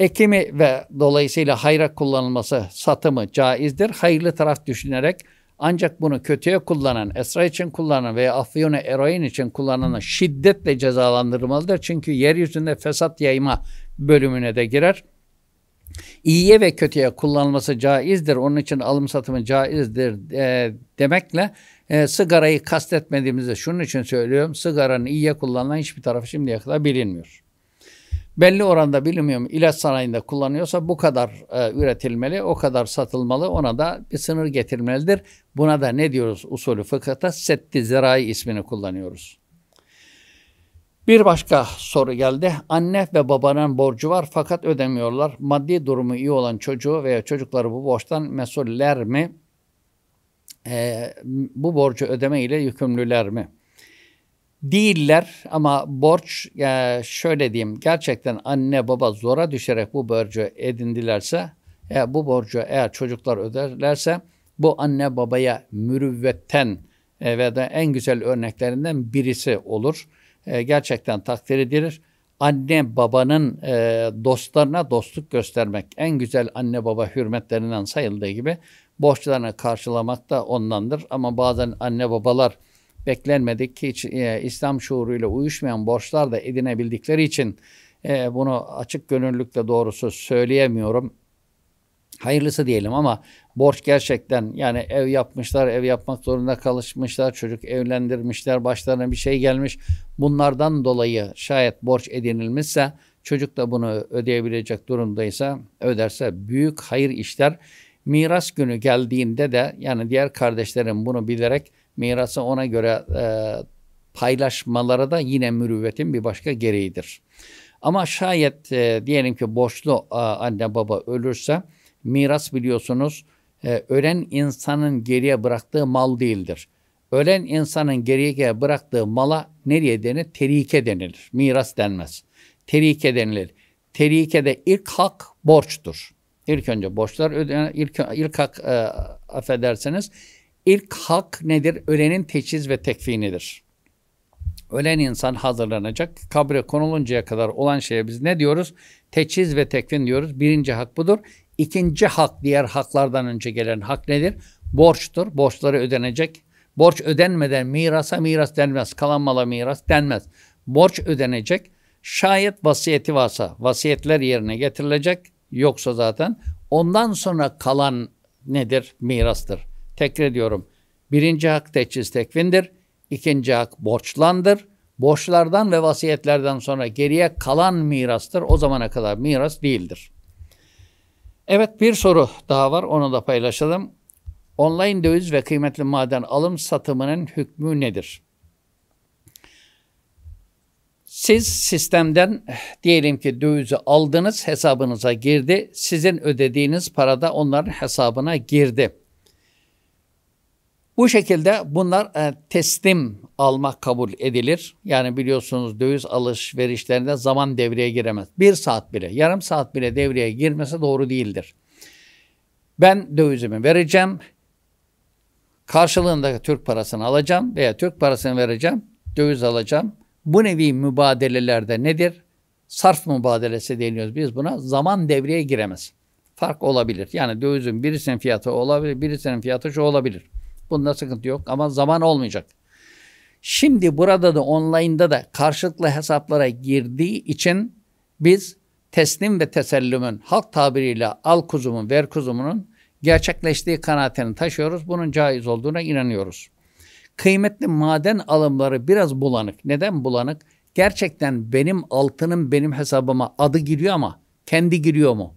ekimi ve dolayısıyla hayra kullanılması, satımı caizdir. Hayırlı taraf düşünerek ancak bunu kötüye kullanan, esra için kullanan veya afyonu eroin için kullanan şiddetle cezalandırılmalıdır. Çünkü yeryüzünde fesat yayma bölümüne de girer. İyiye ve kötüye kullanılması caizdir. Onun için alım satımı caizdir e, demekle e, sigarayı kastetmediğimizde şunun için söylüyorum. Sigaranın iyiye kullanılan hiçbir tarafı şimdiye kadar bilinmiyor belli oranda bilmiyorum ilaç sanayinde kullanıyorsa bu kadar e, üretilmeli, o kadar satılmalı, ona da bir sınır getirmelidir. Buna da ne diyoruz usulü fıkıhta? Setti zirai ismini kullanıyoruz. Bir başka soru geldi. Anne ve babanın borcu var fakat ödemiyorlar. Maddi durumu iyi olan çocuğu veya çocukları bu borçtan mesuller mi? Ee, bu borcu ödeme ile yükümlüler mi? değiller ama borç e, şöyle diyeyim gerçekten anne baba zora düşerek bu borcu edindilerse e, bu borcu eğer çocuklar öderlerse bu anne babaya mürüvvetten e, ve de en güzel örneklerinden birisi olur. E, gerçekten takdir edilir. Anne babanın e, dostlarına dostluk göstermek en güzel anne baba hürmetlerinden sayıldığı gibi borçlarını karşılamak da onlandır. Ama bazen anne babalar beklenmedik ki hiç, e, İslam şuuruyla uyuşmayan borçlar da edinebildikleri için e, bunu açık gönüllülükle doğrusu söyleyemiyorum. Hayırlısı diyelim ama borç gerçekten yani ev yapmışlar, ev yapmak zorunda kalışmışlar, çocuk evlendirmişler, başlarına bir şey gelmiş. Bunlardan dolayı şayet borç edinilmişse çocuk da bunu ödeyebilecek durumdaysa öderse büyük hayır işler. Miras günü geldiğinde de yani diğer kardeşlerin bunu bilerek mirası ona göre e, paylaşmaları da yine mürüvvetin bir başka gereğidir. Ama şayet e, diyelim ki borçlu e, anne baba ölürse miras biliyorsunuz e, ölen insanın geriye bıraktığı mal değildir. Ölen insanın geriye bıraktığı mala nereye denir? Terike denilir. Miras denmez. Terike denilir. Terikede ilk hak borçtur. İlk önce borçlar ödenir. İlk, ilk hak e, affedersiniz İlk hak nedir? Ölenin teçhiz ve tekfinidir. Ölen insan hazırlanacak. Kabre konuluncaya kadar olan şeye biz ne diyoruz? Teçhiz ve tekfin diyoruz. Birinci hak budur. İkinci hak, diğer haklardan önce gelen hak nedir? Borçtur. Borçları ödenecek. Borç ödenmeden mirasa miras denmez. Kalan mala miras denmez. Borç ödenecek. Şayet vasiyeti varsa vasiyetler yerine getirilecek. Yoksa zaten ondan sonra kalan nedir? Mirastır. Tekrar ediyorum. Birinci hak teçhiz tekvindir. İkinci hak borçlandır. Borçlardan ve vasiyetlerden sonra geriye kalan mirastır. O zamana kadar miras değildir. Evet bir soru daha var. Onu da paylaşalım. Online döviz ve kıymetli maden alım satımının hükmü nedir? Siz sistemden diyelim ki dövizi aldınız hesabınıza girdi. Sizin ödediğiniz para da onların hesabına girdi. Bu şekilde bunlar e, teslim almak kabul edilir. Yani biliyorsunuz döviz alışverişlerinde zaman devreye giremez. Bir saat bile, yarım saat bile devreye girmesi doğru değildir. Ben dövizimi vereceğim. Karşılığında Türk parasını alacağım veya Türk parasını vereceğim. Döviz alacağım. Bu nevi mübadelelerde nedir? Sarf mübadelesi deniyoruz biz buna. Zaman devreye giremez. Fark olabilir. Yani dövizin birisinin fiyatı olabilir, birisinin fiyatı şu olabilir. Bunda sıkıntı yok ama zaman olmayacak. Şimdi burada da online'da da karşılıklı hesaplara girdiği için biz teslim ve tesellümün halk tabiriyle al kuzumun ver kuzumunun gerçekleştiği kanaatini taşıyoruz. Bunun caiz olduğuna inanıyoruz. Kıymetli maden alımları biraz bulanık. Neden bulanık? Gerçekten benim altının benim hesabıma adı giriyor ama kendi giriyor mu?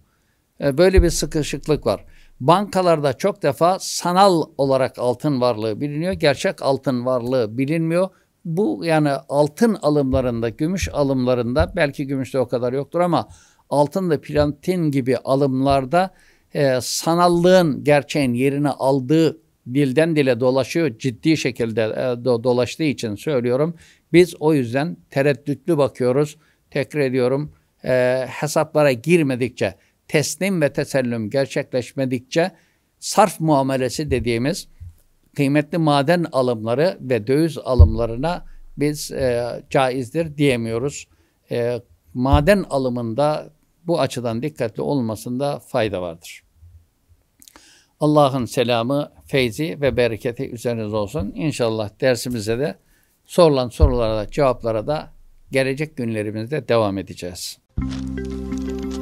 Ee, böyle bir sıkışıklık var. Bankalarda çok defa sanal olarak altın varlığı biliniyor. Gerçek altın varlığı bilinmiyor. Bu yani altın alımlarında, gümüş alımlarında belki gümüşte o kadar yoktur ama altın da platin gibi alımlarda e, sanallığın gerçeğin yerini aldığı dilden dile dolaşıyor. Ciddi şekilde e, do, dolaştığı için söylüyorum. Biz o yüzden tereddütlü bakıyoruz. Tekrar ediyorum e, hesaplara girmedikçe teslim ve tesellüm gerçekleşmedikçe sarf muamelesi dediğimiz kıymetli maden alımları ve döviz alımlarına biz e, caizdir diyemiyoruz. E, maden alımında bu açıdan dikkatli olmasında fayda vardır. Allah'ın selamı, feyzi ve bereketi üzeriniz olsun. İnşallah dersimize de sorulan sorulara da cevaplara da gelecek günlerimizde devam edeceğiz. Müzik